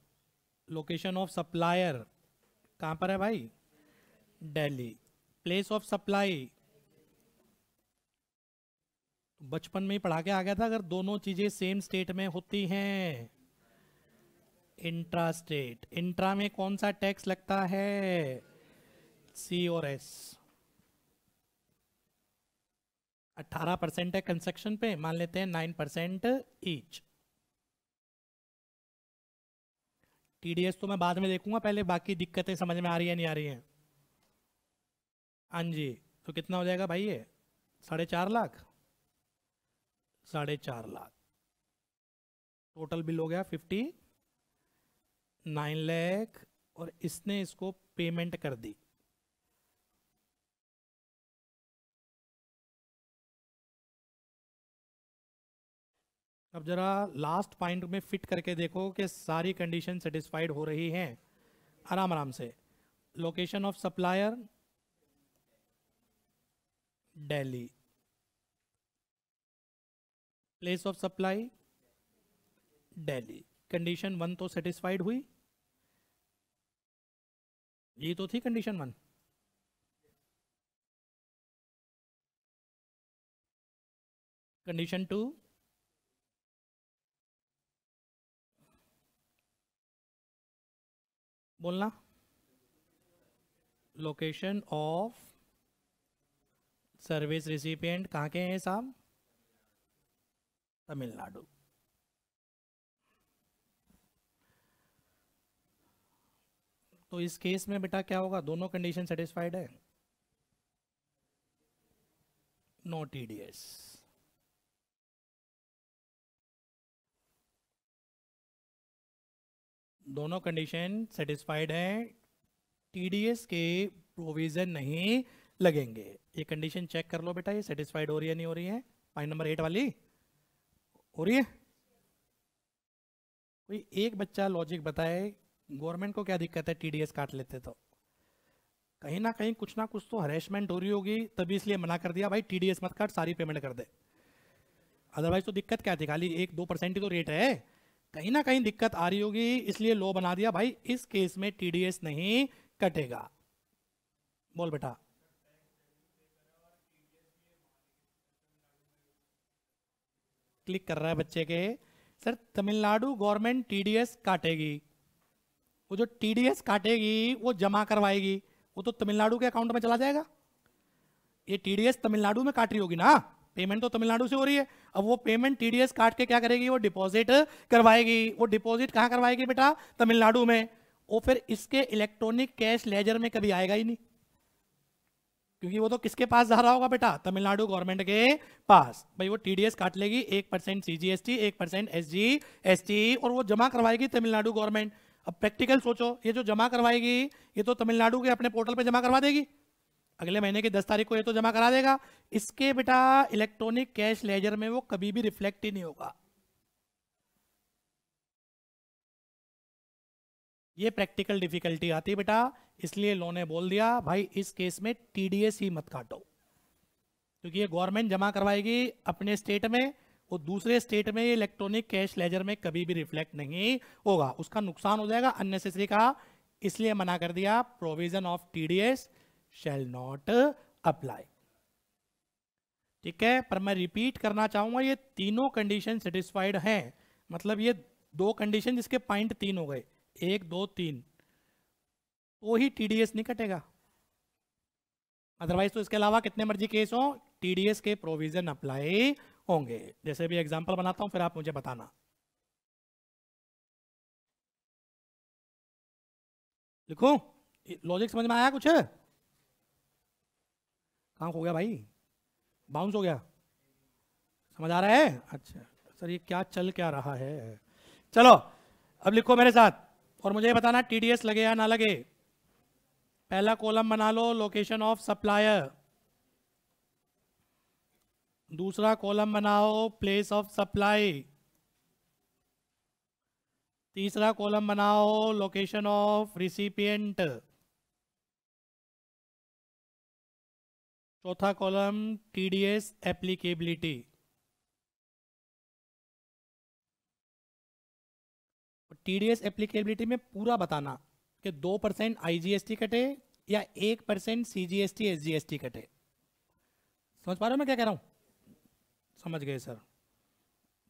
लोकेशन ऑफ सप्लायर कहाँ पर है भाई दिल्ली प्लेस ऑफ सप्लाई बचपन में ही पढ़ा के आ गया था अगर दोनों चीजें सेम स्टेट में होती हैं इंट्रा स्टेट इंट्रा में कौन सा टैक्स लगता है सी और एस 18 परसेंट है कंस्ट्रक्शन पे मान लेते हैं 9 परसेंट ईच टीडीएस तो मैं बाद में देखूंगा पहले बाकी दिक्कतें समझ में आ रही है नहीं आ रही हैं हाँ जी तो कितना हो जाएगा भाई ये साढ़े चार लाख साढ़े चार लाख टोटल बिल हो गया फिफ्टी नाइन लैख और इसने इसको पेमेंट कर दी अब जरा लास्ट पॉइंट में फिट करके देखो कि सारी कंडीशन सेटिस्फाइड हो रही हैं आराम आराम से location of supplier Delhi place of supply Delhi condition one तो सेटिस्फाइड हुई ये तो थी कंडीशन वन कंडीशन टू बोलना लोकेशन ऑफ सर्विस रिसिपियंट कहाँ के हैं साहब तमिलनाडु तो इस केस में बेटा क्या होगा दोनों कंडीशन सेटिस्फाइड है नो टीडीएस दोनों कंडीशन सेटिस्फाइड है टीडीएस के प्रोविजन नहीं लगेंगे ये कंडीशन चेक कर लो बेटा ये सेटिस्फाइड हो रही है नहीं हो रही है पॉइंट नंबर एट वाली हो रही है कोई एक बच्चा लॉजिक बताए गवर्नमेंट को क्या दिक्कत है टीडीएस काट लेते तो कहीं ना कहीं कुछ ना कुछ तो हरेसमेंट हो रही होगी तभी इसलिए मना कर दिया भाई टीडीएस मत काट सारी पेमेंट कर दे अदरवाइज तो दिक्कत क्या थी खाली एक दो परसेंट ही तो रेट है कहीं ना कहीं दिक्कत आ रही होगी इसलिए लो बना दिया भाई इस केस में टीडीएस नहीं कटेगा बोल बेटा क्लिक कर रहा है बच्चे के सर तमिलनाडु गवर्नमेंट टीडीएस काटेगी वो जो टीडीएस काटेगी वो जमा करवाएगी वो तो तमिलनाडु के अकाउंट में चला जाएगा ये टीडीएस तमिलनाडु में काट रही होगी ना पेमेंट तो तमिलनाडु से हो रही है अब वो पेमेंट टीडीएस काट के क्या करेगी वो डिपॉजिट करवाएगी वो डिपॉजिट कहाँ करवाएगी बेटा तमिलनाडु में वो फिर इसके इलेक्ट्रॉनिक कैश लेजर में कभी आएगा ही नहीं क्योंकि वो तो किसके पास जा रहा होगा बेटा तमिलनाडु गवर्नमेंट के पास भाई वो टीडीएस काट लेगी एक percent C G S T एक percent S G S T और वो जमा करवाएगी तमिलनाडु गवर्नमेंट अब प्रैक्टिकल सोचो ये जो जमा करवाएगी ये तो तमिलनाडु के अपने पोर्टल पे जमा करवा देगी अगले महीने की दस तारीख को ये तो जमा करा देगा इसके बेटा इलेक्ट्रॉनिक कैश लेजर में वो कभी भी रिफ्लेक्ट ही नहीं होगा ये प्रैक्टिकल डिफिकल्टी आती है बेटा इसलिए लो ने बोल दिया भाई इस केस में टीडीएस ही मत काटो क्योंकि ये गवर्नमेंट जमा करवाएगी अपने स्टेट में और दूसरे स्टेट में इलेक्ट्रॉनिक कैश लेजर में कभी भी रिफ्लेक्ट नहीं होगा उसका नुकसान हो जाएगा अननेसेसरी का इसलिए मना कर दिया provision of TDS shall not apply ठीक है पर मैं रिपीट करना चाहूंगा ये तीनों कंडीशन सेटिस्फाइड हैं मतलब ये दो कंडीशन जिसके पॉइंट तीन हो गए एक दो तीन तो ही टीडीएस नहीं कटेगा अदरवाइज तो इसके अलावा कितने मर्जी केस हो टीडीएस के प्रोविजन अप्लाई होंगे जैसे भी एग्जांपल बनाता हूं फिर आप मुझे बताना लिखो लॉजिक समझ में आया कुछ है? कहाँ खो गया भाई बाउंस हो गया समझ आ रहा है अच्छा सर ये क्या चल क्या रहा है चलो अब लिखो मेरे साथ और मुझे बताना टीडीएस लगे या ना लगे पहला कॉलम बना लो लोकेशन ऑफ सप्लायर दूसरा कॉलम बनाओ प्लेस ऑफ सप्लाई तीसरा कॉलम बनाओ लोकेशन ऑफ रिसिपियंट चौथा column TDS applicability TDS applicability में पूरा बताना कि दो परसेंट आईजीएसटी कटे या एक परसेंट सीजीएसटी एसजीएसटी कटे समझ पा रहे हो मैं क्या कह रहा हूँ समझ गए सर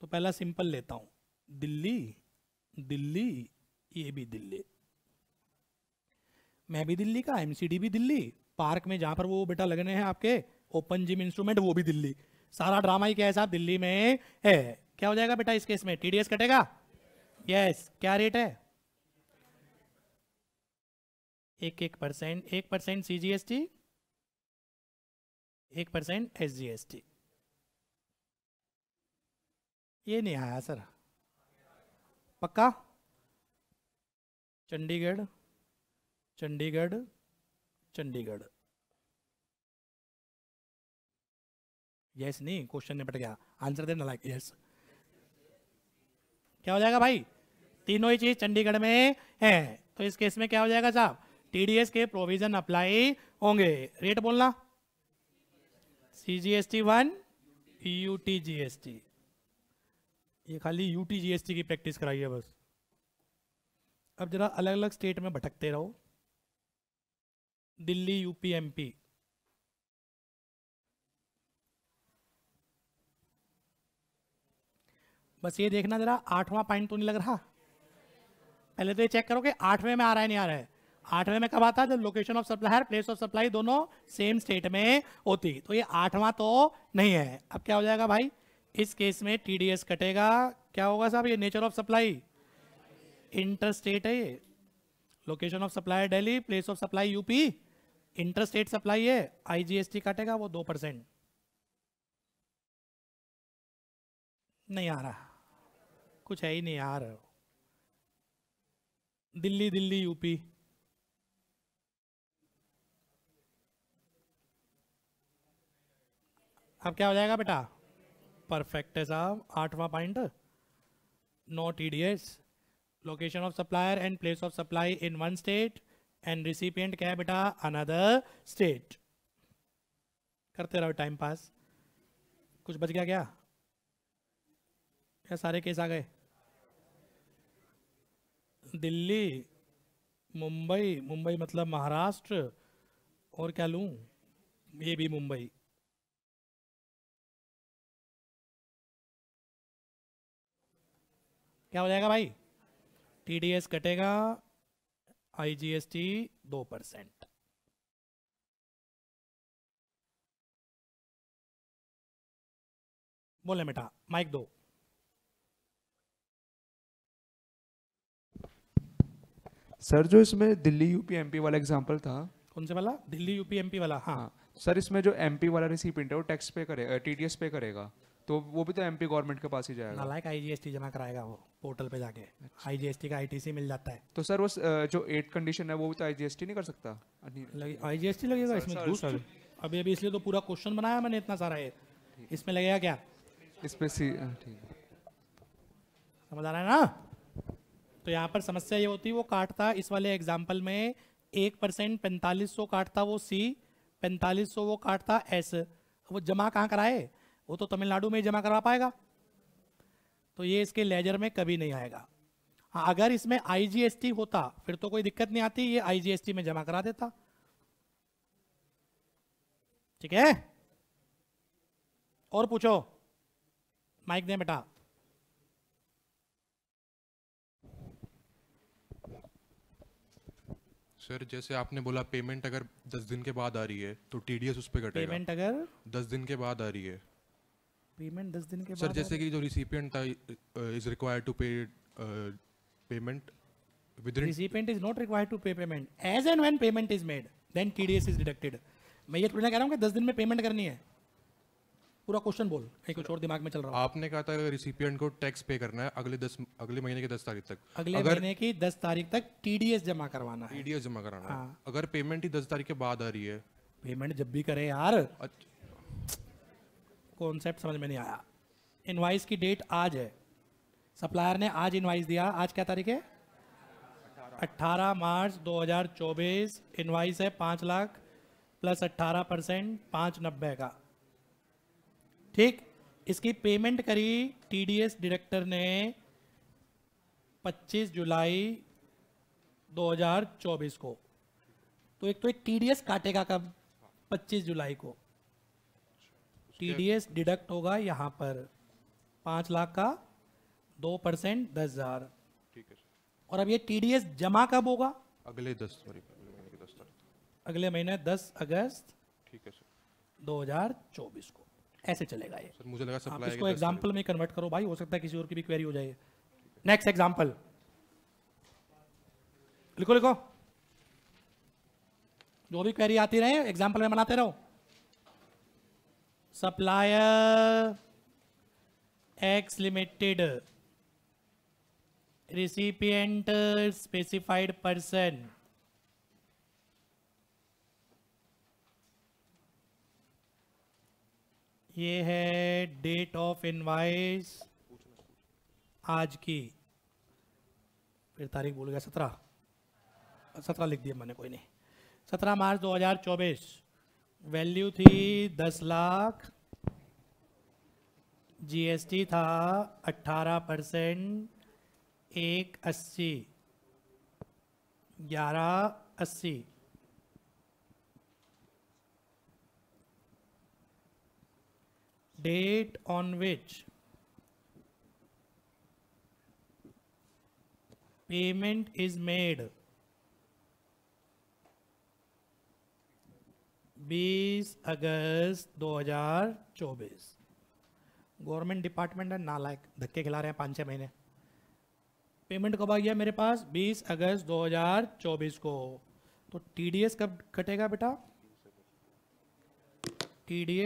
तो पहला सिंपल लेता हूँ दिल्ली दिल्ली ये भी दिल्ली मैं भी दिल्ली का एमसीडी भी दिल्ली पार्क में जहां पर वो बेटा लगने हैं आपके ओपन जिम इंस्ट्रूमेंट वो भी दिल्ली सारा ड्रामा ही क्या है साहब दिल्ली में है क्या हो जाएगा बेटा इस केस में टीडीएस कटेगा यस क्या रेट है एक एक परसेंट एक percent C G S T एक percent S G S T ये नहीं आया सर पक्का चंडीगढ़ चंडीगढ़ चंडीगढ़ यस नहीं क्वेश्चन निपट गया आंसर देना लाइक यस क्या हो जाएगा भाई तीनों ही चीज चंडीगढ़ में है तो इस केस में क्या हो जाएगा साहब टीडीएस के प्रोविजन अप्लाई होंगे रेट बोलना C G S T one U T G S T ये खाली U T G S T की प्रैक्टिस कराइए बस अब जरा अलग अलग स्टेट में भटकते रहो दिल्ली यूपीएमपी बस ये देखना जरा आठवां पॉइंट तो नहीं लग रहा पहले तो ये चेक करो कि आठवें में आ रहा है नहीं आ रहा है आठवें में कब आता है जब location of supplier place of supply दोनों सेम स्टेट में होती तो ये आठवां तो नहीं है अब क्या हो जाएगा भाई इस केस में टीडीएस कटेगा क्या होगा साहब ये nature of supply inter state है ये location of supply Delhi place of supply UP inter state supply है आईजीएसटी काटेगा वो दो परसेंट नहीं आ रहा कुछ है ही नहीं यार दिल्ली दिल्ली यूपी अब क्या हो जाएगा बेटा परफेक्ट है साहब आठवां point no TDS location of supplier and place of supply in one state and recipient क्या है बेटा अनदर स्टेट करते रहो टाइम पास कुछ बच गया क्या क्या सारे केस आ गए दिल्ली मुंबई मुंबई मतलब महाराष्ट्र और क्या लू ये भी मुंबई क्या हो जाएगा भाई टी डी एस कटेगा आईजीएसटी दो परसेंट बोले बेटा माइक दो सर जो इसमें दिल्ली यूपी एमपी वाला एग्जांपल था कौन से वाला दिल्ली यूपी एमपी वाला हाँ।, हाँ सर इसमें जो एमपी वाला रिसीपेंट है वो टैक्स पे करेगा टीडीएस पे करेगा तो वो भी तो एमपी गवर्नमेंट के पास ही जाएगा लाइक आईजीएसटी जमा कराएगा वो पोर्टल पे जाके आईजीएसटी अच्छा। का आईटीसी मिल जाता है तो सर वो जो एट कंडीशन है वो भी तो आईजीएसटी नहीं कर सकता आईजीएसटी लगेगा इसमें अभी अभी इसलिए तो पूरा क्वेश्चन बनाया मैंने इतना सारा ये इसमें लगेगा क्या इसमें सी ठीक समझ आ रहा है ना तो यहाँ पर समस्या ये होती है वो काटता इस वाले एग्जाम्पल में एक परसेंट पैंतालीस सौ काटता वो सी पैंतालीस सौ वो काटता एस वो जमा कहाँ कराए वो तो तमिलनाडु में ही जमा करवा पाएगा तो ये इसके लेजर में कभी नहीं आएगा हाँ अगर इसमें आईजीएसटी होता फिर तो कोई दिक्कत नहीं आती ये आईजीएसटी में जमा करा देता ठीक है और पूछो माइक दे बेटा सर जैसे आपने बोला पेमेंट अगर दस दिन के बाद आ रही है तो टीडीएस उस पर कटेगा पेमेंट अगर दस दिन के बाद आ रही है पेमेंट दस दिन के बाद सर जैसे कि जो रिसिपिएंट था is required to pay payment with recipient is not required to pay payment as and when payment is made then TDS is deducted मैं ये थोड़ी कह रहा हूँ कि दस दिन में पेमेंट करनी है पूरा क्वेश्चन बोल कहीं कुछ और दिमाग में चल रहा हूँ आपने कहा था रिसिपिएंट को टैक्स पे करना है अगले दस अगले महीने की दस तारीख तक अगले महीने की दस तारीख तक टीडीएस जमा करवाना है टीडीएस जमा कराना हाँ। अगर पेमेंट ही दस तारीख के बाद आ रही है पेमेंट जब भी करे यार अच्छा कॉन्सेप्ट समझ में नहीं आया इनवाइस की डेट आज है सप्लायर ने आज इनवाइस दिया आज क्या तारीख है 18 मार्च 2024 इनवाइस है पाँच लाख प्लस 18 परसेंट पाँच नब्बे का ठीक इसकी पेमेंट करी टीडीएस डायरेक्टर ने 25 जुलाई 2024 को तो एक तो एक टीडीएस काटेगा कब 25 जुलाई को टीडीएस डिडक्ट होगा यहाँ पर पाँच लाख का दो परसेंट दस हजार ठीक है और अब ये टीडीएस जमा कब होगा अगले दस अगले महीने दस अगस्त ठीक है सर दो हजार चौबीस को ऐसे चलेगा ये सर मुझे लगा आप इसको एग्जाम्पल में कन्वर्ट करो भाई हो सकता है किसी और की भी क्वेरी हो जाए नेक्स्ट एग्जाम्पल लिखो लिखो जो भी क्वेरी आती रहे एग्जाम्पल में बनाते रहो supplier X limited recipient specified person ये है डेट ऑफ इनवाइस आज की फिर तारीख बोल गया सत्रह सत्रह लिख दिया मैंने कोई नहीं सत्रह मार्च दो हजार चौबीस वैल्यू थी दस लाख जीएसटी था अट्ठारह परसेंट एक अस्सी ग्यारह अस्सी date on which payment is made 20 August 2024 government department है नालायक धक्के खिला रहे हैं पाँच छः महीने पेमेंट कब आ गया मेरे पास 20 अगस्त 2024 को तो टी कब कटेगा बेटा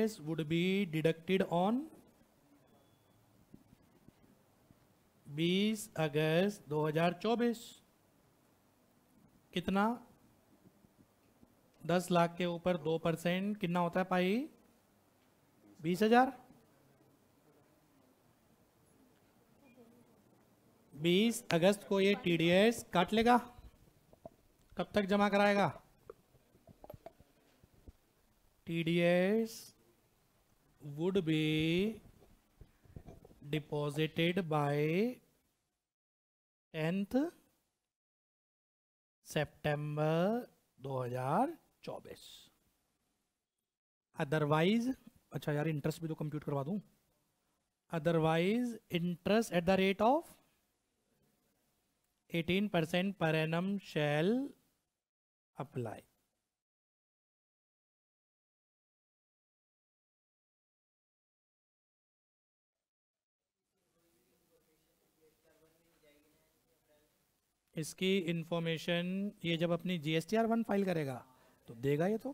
S would be deducted on 20 August 2024 कितना दस लाख के ऊपर दो परसेंट कितना होता है पाई बीस हजार बीस अगस्त को ये टीडीएस काट लेगा कब तक जमा कराएगा TDS would be deposited by tenth September हजार चौबीस अदरवाइज अच्छा यार इंटरेस्ट भी तो कंप्यूट करवा दूं otherwise interest at the rate of 18 percent per annum shall apply इसकी इंफॉर्मेशन ये जब अपनी जीएसटीआर आर वन फाइल करेगा तो देगा ये तो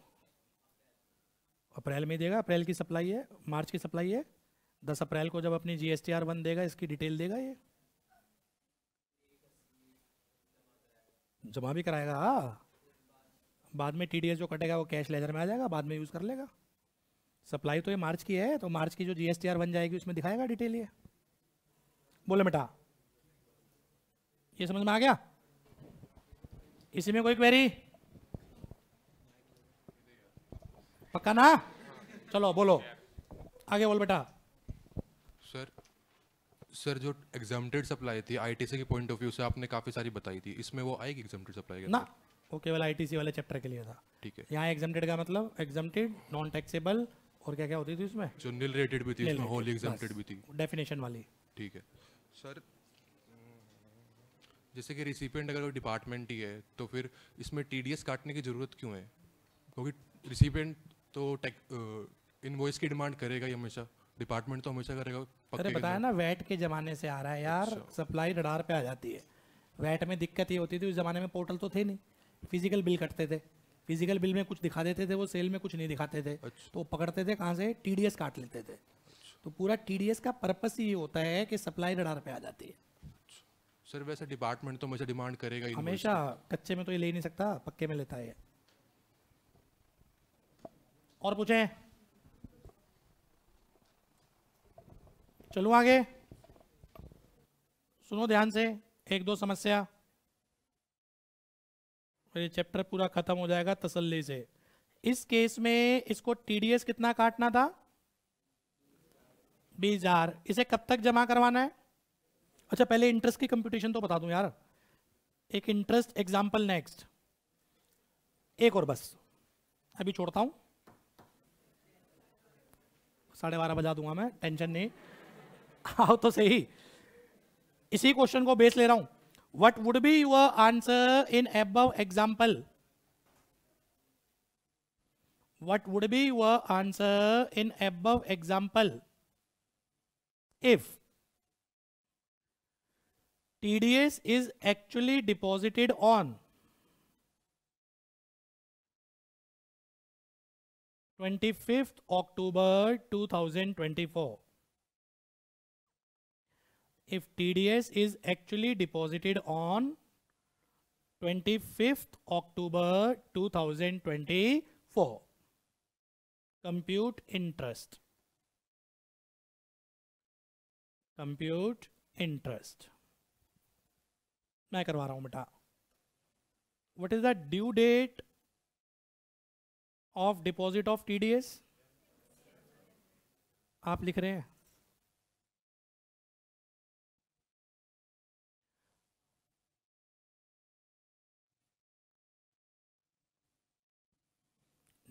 अप्रैल में देगा अप्रैल की सप्लाई है मार्च की सप्लाई है दस अप्रैल को जब अपनी G S T R one देगा इसकी डिटेल देगा ये जमा भी कराएगा हाँ बाद में टी जो कटेगा वो कैश लेजर में आ जाएगा बाद में यूज़ कर लेगा सप्लाई तो ये मार्च की है तो मार्च की जो जी एस टी आर बन जाएगी उसमें दिखाएगा डिटेल ये बोले बेटा ये समझ में आ गया इसी में कोई क्वेरी पक्का ना चलो बोलो आगे बोल बेटा सर सर जो एग्जामेटेड सप्लाई थी आईटीसी के पॉइंट ऑफ व्यू से आपने काफ़ी सारी बताई थी इसमें वो आएगी एग्जामेटेड सप्लाई के ना वो केवल आईटीसी वाले चैप्टर के लिए था ठीक है यहाँ एग्जामेटेड का मतलब एग्जामेटेड नॉन टैक्सेबल और क्या क्या होती थी उसमें जो नील रेटेड भी थी उसमें होली एग्जामेटेड भी थी डेफिनेशन वाली ठीक है सर जैसे कि रिसिपेंट अगर वो डिपार्टमेंट ही है तो फिर इसमें टी काटने की ज़रूरत क्यों है क्योंकि रिसिपेंट तो टेक इन्वॉइस की डिमांड करेगा ही हमेशा डिपार्टमेंट तो हमेशा करेगा अरे बताया ना वैट के ज़माने से आ रहा है यार सप्लाई अच्छा। रडार पे आ जाती है वैट में दिक्कत ही होती थी उस ज़माने में पोर्टल तो थे नहीं फिजिकल बिल कटते थे फिजिकल बिल में कुछ दिखा देते थे वो सेल में कुछ नहीं दिखाते थे अच्छा। तो पकड़ते थे कहाँ से टी काट लेते थे अच्छा। तो पूरा टी का पर्पस ही होता है कि सप्लाई रडार पे आ जाती है अच्छा। सर वैसे डिपार्टमेंट तो मुझे डिमांड करेगा हमेशा कच्चे में तो ये ले नहीं सकता पक्के में लेता है और पूछे चलो आगे सुनो ध्यान से एक दो समस्या ये चैप्टर पूरा खत्म हो जाएगा तसल्ली से इस केस में इसको टीडीएस कितना काटना था बीस हजार इसे कब तक जमा करवाना है अच्छा पहले इंटरेस्ट की कंप्यूटेशन तो बता दूं यार एक इंटरेस्ट एग्जाम्पल नेक्स्ट एक और बस अभी छोड़ता हूं साढ़े बारह बजा दूंगा मैं टेंशन नहीं [laughs] आओ तो सही इसी क्वेश्चन को बेस ले रहा हूं what would be your answer in an example what would be your answer in an example if T D S is actually deposited on 25th October 2024. If TDS is actually deposited on 25th October 2024, compute interest. Compute interest. मैं What is the due date of deposit of TDS आप लिख रहे हैं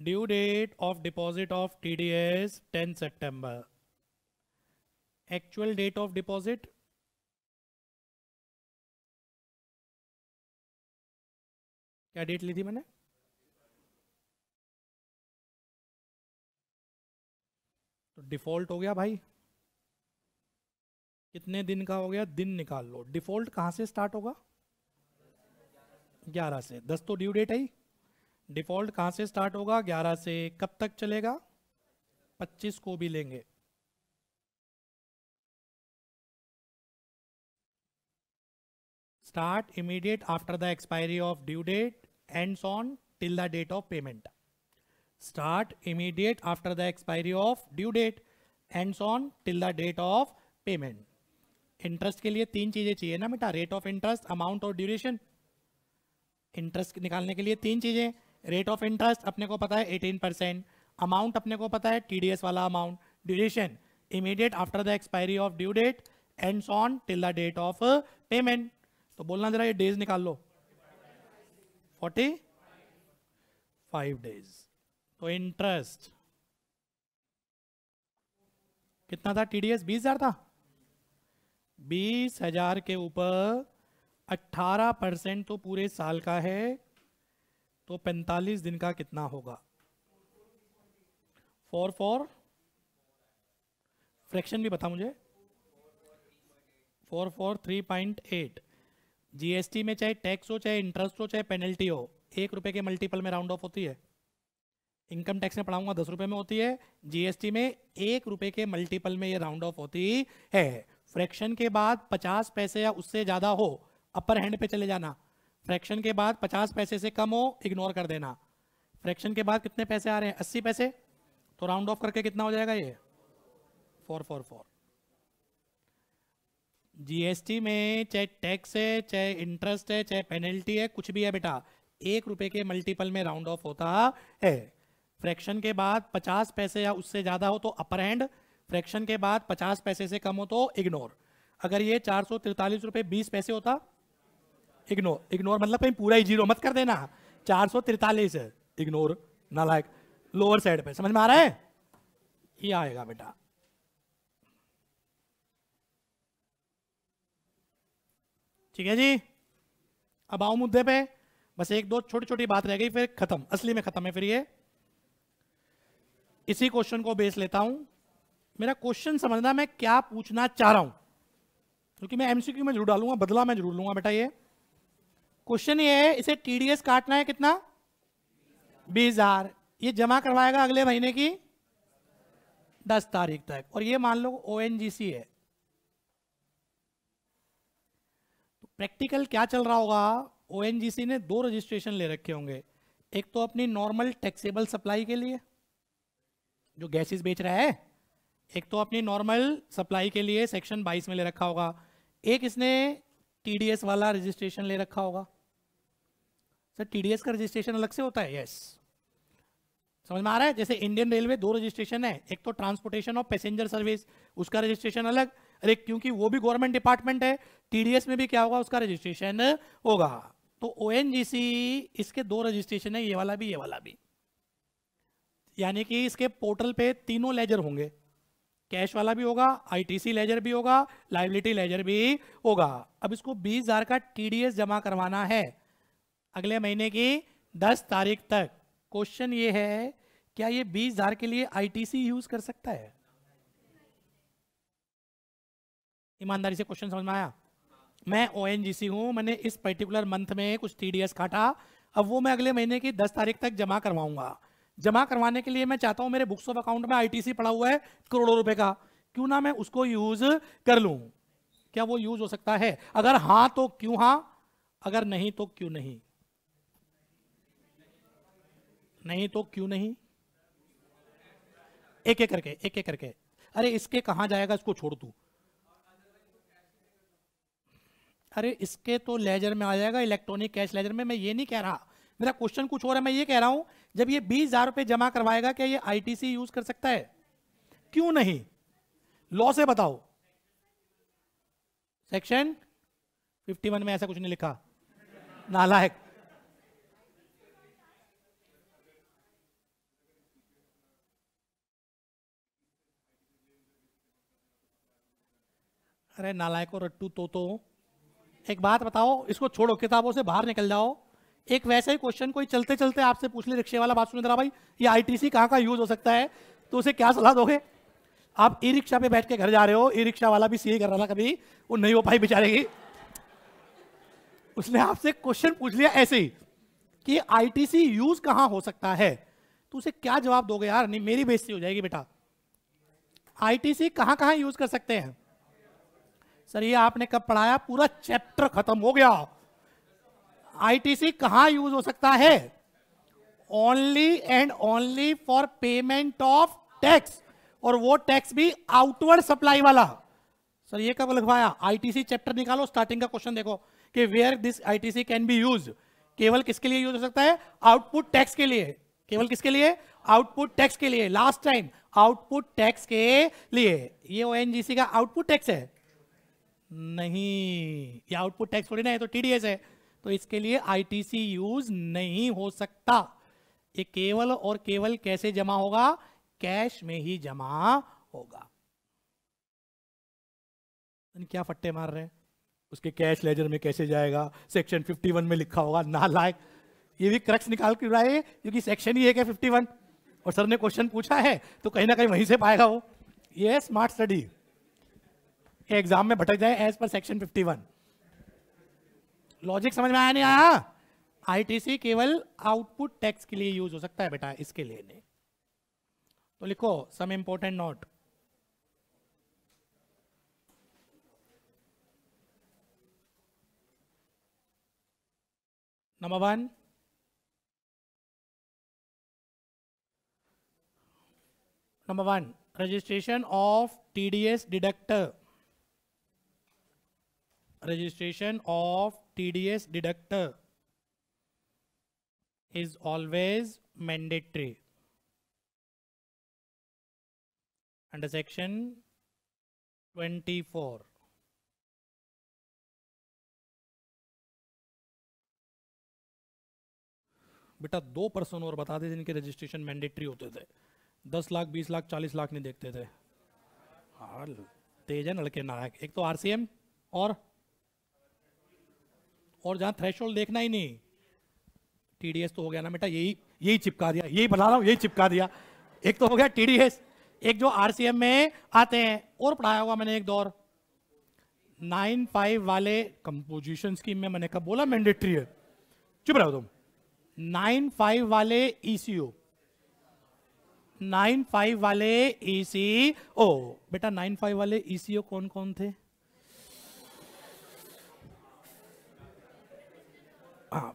due date of deposit of TDS 10 September actual date of deposit क्या डेट ली थी मैंने तो डिफॉल्ट हो गया भाई कितने दिन का हो गया दिन निकाल लो डिफॉल्ट कहाँ से स्टार्ट होगा ग्यारह से दस तो ड्यू डेट है ही डिफॉल्ट कहाँ से स्टार्ट होगा ग्यारह से कब तक चलेगा पच्चीस को भी लेंगे start immediate after the expiry of due date ends on till the date of payment start immediate after the expiry of due date ends on till the date of payment interest के लिए तीन चीजें चाहिए ना बेटा रेट ऑफ इंटरेस्ट अमाउंट और ड्यूरेशन इंटरेस्ट निकालने के लिए तीन चीजें रेट ऑफ इंटरेस्ट अपने को पता है 18 परसेंट अमाउंट अपने को पता है टीडीएस वाला amount duration immediate after the expiry of due date ends on till the date of payment तो बोलना जरा ये डेज निकाल लो फोर्टी फाइव डेज तो इंटरेस्ट कितना था टीडीएस बीस हजार था बीस हजार के ऊपर अट्ठारह परसेंट तो पूरे साल का है तो पैंतालीस दिन का कितना होगा फोर फोर फ्रैक्शन भी बता मुझे four four three point eight GST में चाहे टैक्स हो चाहे इंटरेस्ट हो चाहे पेनल्टी हो एक रुपए के मल्टीपल में राउंड ऑफ होती है इनकम टैक्स में पढ़ाऊंगा दस रुपए में होती है जीएसटी में एक रुपए के मल्टीपल में ये राउंड ऑफ होती है फ्रैक्शन के बाद पचास पैसे या उससे ज्यादा हो अपर हैंड पे चले जाना फ्रैक्शन के बाद पचास पैसे से कम हो इग्नोर कर देना फ्रैक्शन के बाद कितने पैसे आ रहे हैं अस्सी पैसे तो राउंड ऑफ करके कितना हो जाएगा ये फोर फोर फोर जीएसटी में चाहे टैक्स है चाहे इंटरेस्ट है चाहे पेनल्टी है कुछ भी है बेटा एक रुपए के मल्टीपल में राउंड ऑफ होता है फ्रैक्शन के बाद पचास पैसे या उससे ज़्यादा हो तो अपर हैंड फ्रैक्शन के बाद पचास पैसे से कम हो तो इग्नोर अगर ये चार सौ तिरतालीस रुपए बीस पैसे होता इग्नोर इग्नोर मतलब कहीं पूरा ही जीरो मत कर देना चार सौ तिरतालीस इग्नोर नालायक लोअर साइड पे समझ में आ रहा है ये आएगा बेटा ठीक है जी अब आओ मुद्दे पे बस एक दो छोटी छोटी बात रह गई फिर खत्म असली में खत्म है फिर ये इसी क्वेश्चन को बेस लेता हूं मेरा क्वेश्चन समझना मैं क्या पूछना चाह रहा हूं क्योंकि मैं एमसीक्यू में जरूर डालूंगा बदला मैं जरूर लूंगा बेटा ये क्वेश्चन ये है इसे टीडीएस काटना है कितना बीस हजार ये जमा करवाएगा अगले महीने की दस तारीख तक और ये मान लो ओ है तो प्रैक्टिकल क्या चल रहा होगा ओ ने दो रजिस्ट्रेशन ले रखे होंगे एक तो अपनी नॉर्मल टैक्सेबल सप्लाई के लिए जो गैसेस बेच रहा है एक तो अपनी नॉर्मल सप्लाई के लिए सेक्शन 22 में ले रखा होगा एक इसने टीडीएस वाला रजिस्ट्रेशन ले रखा होगा सर टीडीएस का रजिस्ट्रेशन अलग से होता है यस समझ में आ रहा है जैसे इंडियन रेलवे दो रजिस्ट्रेशन है एक तो ट्रांसपोर्टेशन ऑफ पैसेंजर सर्विस उसका रजिस्ट्रेशन अलग अरे क्योंकि वो भी गवर्नमेंट डिपार्टमेंट है टीडीएस में भी क्या होगा उसका रजिस्ट्रेशन होगा तो ओ इसके दो रजिस्ट्रेशन है ये वाला भी ये वाला भी यानी कि इसके पोर्टल पे तीनों लेजर होंगे कैश वाला भी होगा आईटीसी लेजर भी होगा लाइबिलिटी लेजर भी होगा अब इसको बीस हजार का टीडीएस जमा करवाना है अगले महीने की दस तारीख तक क्वेश्चन ये है क्या ये बीस हजार के लिए आईटीसी यूज कर सकता है ईमानदारी से क्वेश्चन समझ में आया मैं ओ हूं मैंने इस पर्टिकुलर मंथ में कुछ टीडीएस काटा अब वो मैं अगले महीने की दस तारीख तक जमा करवाऊंगा जमा करवाने के लिए मैं चाहता हूं मेरे बुक्स ऑफ अकाउंट में आईटीसी पड़ा हुआ है करोड़ों रुपए का क्यों ना मैं उसको यूज कर लू क्या वो यूज हो सकता है अगर हाँ तो क्यों हाँ अगर नहीं तो क्यों नहीं नहीं तो क्यों नहीं एक एक करके एक एक करके अरे इसके कहा जाएगा इसको छोड़ दू अरे इसके तो लेजर में आ जाएगा इलेक्ट्रॉनिक कैश लेजर में मैं ये नहीं कह रहा मेरा क्वेश्चन कुछ और है मैं ये कह रहा हूं जब ये बीस हजार रुपये जमा करवाएगा क्या ये आईटीसी यूज कर सकता है क्यों नहीं लॉ से बताओ सेक्शन 51 में ऐसा कुछ नहीं लिखा नालायक अरे और रट्टू तो तो एक बात बताओ इसको छोड़ो किताबों से बाहर निकल जाओ एक वैसे ही क्वेश्चन कोई चलते चलते आपसे पूछ ले रिक्शे वाला बात सुनिंद्रा भाई ये आईटीसी कहाँ का यूज हो सकता है तो उसे क्या सलाह दोगे आप ई रिक्शा पे बैठ के घर जा रहे हो ई रिक्शा वाला भी सीए कर रहा था कभी वो नहीं हो पाई बेचारे की उसने आपसे क्वेश्चन पूछ लिया ऐसे ही कि आईटीसी यूज कहाँ हो सकता है तो उसे क्या जवाब दोगे यार नहीं मेरी बेइज्जती हो जाएगी बेटा आई आईटीसी कहाँ कहाँ यूज कर सकते हैं सर ये आपने कब पढ़ाया पूरा चैप्टर खत्म हो गया आईटीसी कहां यूज हो सकता है only and only for payment of tax और वो टैक्स भी आउटवर्ड सप्लाई वाला सर ये कब लिखवाया आईटीसी चैप्टर निकालो स्टार्टिंग का क्वेश्चन देखो कि where this ITC can be use केवल किसके लिए यूज हो सकता है आउटपुट टैक्स के लिए केवल किसके लिए आउटपुट टैक्स के लिए लास्ट टाइम आउटपुट टैक्स के लिए ये ओएनजीसी का आउटपुट टैक्स है नहीं ये आउटपुट टैक्स थोड़ी ना है तो टीडीएस है तो इसके लिए आईटीसी यूज नहीं हो सकता ये केवल और केवल कैसे जमा होगा कैश में ही जमा होगा क्या फट्टे मार रहे हैं उसके कैश लेजर में कैसे जाएगा सेक्शन 51 में लिखा होगा ना लायक ये भी क्रक्स निकाल के रहा है क्योंकि सेक्शन ही एक है फिफ्टी और सर ने क्वेश्चन पूछा है तो कहीं ना कहीं वहीं से पाएगा वो ये स्मार्ट स्टडी एग्जाम में भटक जाए एज पर सेक्शन 51 लॉजिक समझ में आया नहीं आया आईटीसी केवल आउटपुट टैक्स के लिए यूज हो सकता है बेटा इसके लिए नहीं तो लिखो some important note number one number one registration of TDS deductor registration of TDS deductor is always mandatory under section 24. बेटा दो पर्सन और बता दे जिनके रजिस्ट्रेशन मैंडेटरी होते थे दस लाख बीस लाख चालीस लाख नहीं देखते थे हाँ, तेज है लड़के नायक एक तो आरसीएम और और जहां थ्रेश देखना ही नहीं टीडीएस तो हो गया ना बेटा यही यही चिपका दिया यही बता रहा हूं यही चिपका दिया एक तो हो गया टीडीएस एक जो आरसीएम में आते हैं और पढ़ाया हुआ मैंने एक दौर नाइन फाइव वाले कंपोजिशन स्कीम में मैंने कब बोला मैंडेटरी है चुप रहो तुम नाइन फाइव वाले ईसीओ नाइन फाइव वाले ईसीओ e बेटा नाइन फाइव वाले ईसीओ e कौन कौन थे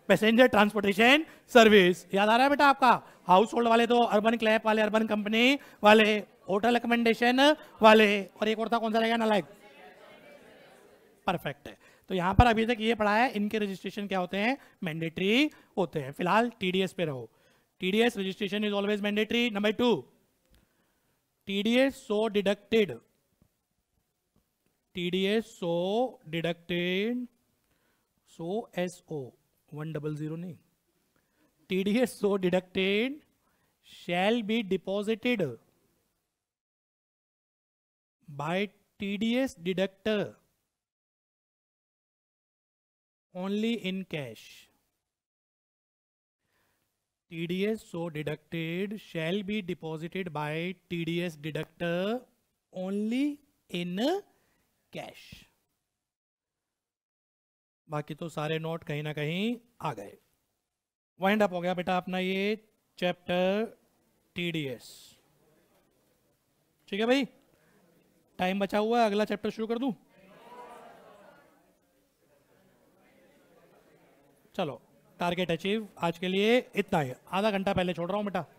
पैसेंजर ट्रांसपोर्टेशन सर्विस याद आ रहा है बेटा आपका हाउस होल्ड वाले तो अर्बन क्लैप वाले अर्बन कंपनी वाले होटल रिकमेंडेशन वाले और एक और था कौन सा रहेगा ना लाइक परफेक्ट है तो यहाँ पर अभी तक ये पढ़ा है इनके रजिस्ट्रेशन क्या होते हैं मैंडेटरी होते हैं फिलहाल टीडीएस पे रहो TDS registration is always mandatory number two TDS so deducted TDS so deducted so SO one double zero नहीं T D S so deducted shall be deposited by TDS deductor only in cash. TDS so deducted shall be deposited by TDS deductor only in cash. बाकी तो सारे नोट कहीं ना कहीं आ गए वाइंड अप हो गया बेटा अपना ये चैप्टर टीडीएस ठीक है भाई टाइम बचा हुआ है अगला चैप्टर शुरू कर दूं चलो टारगेट अचीव आज के लिए इतना ही आधा घंटा पहले छोड़ रहा हूं बेटा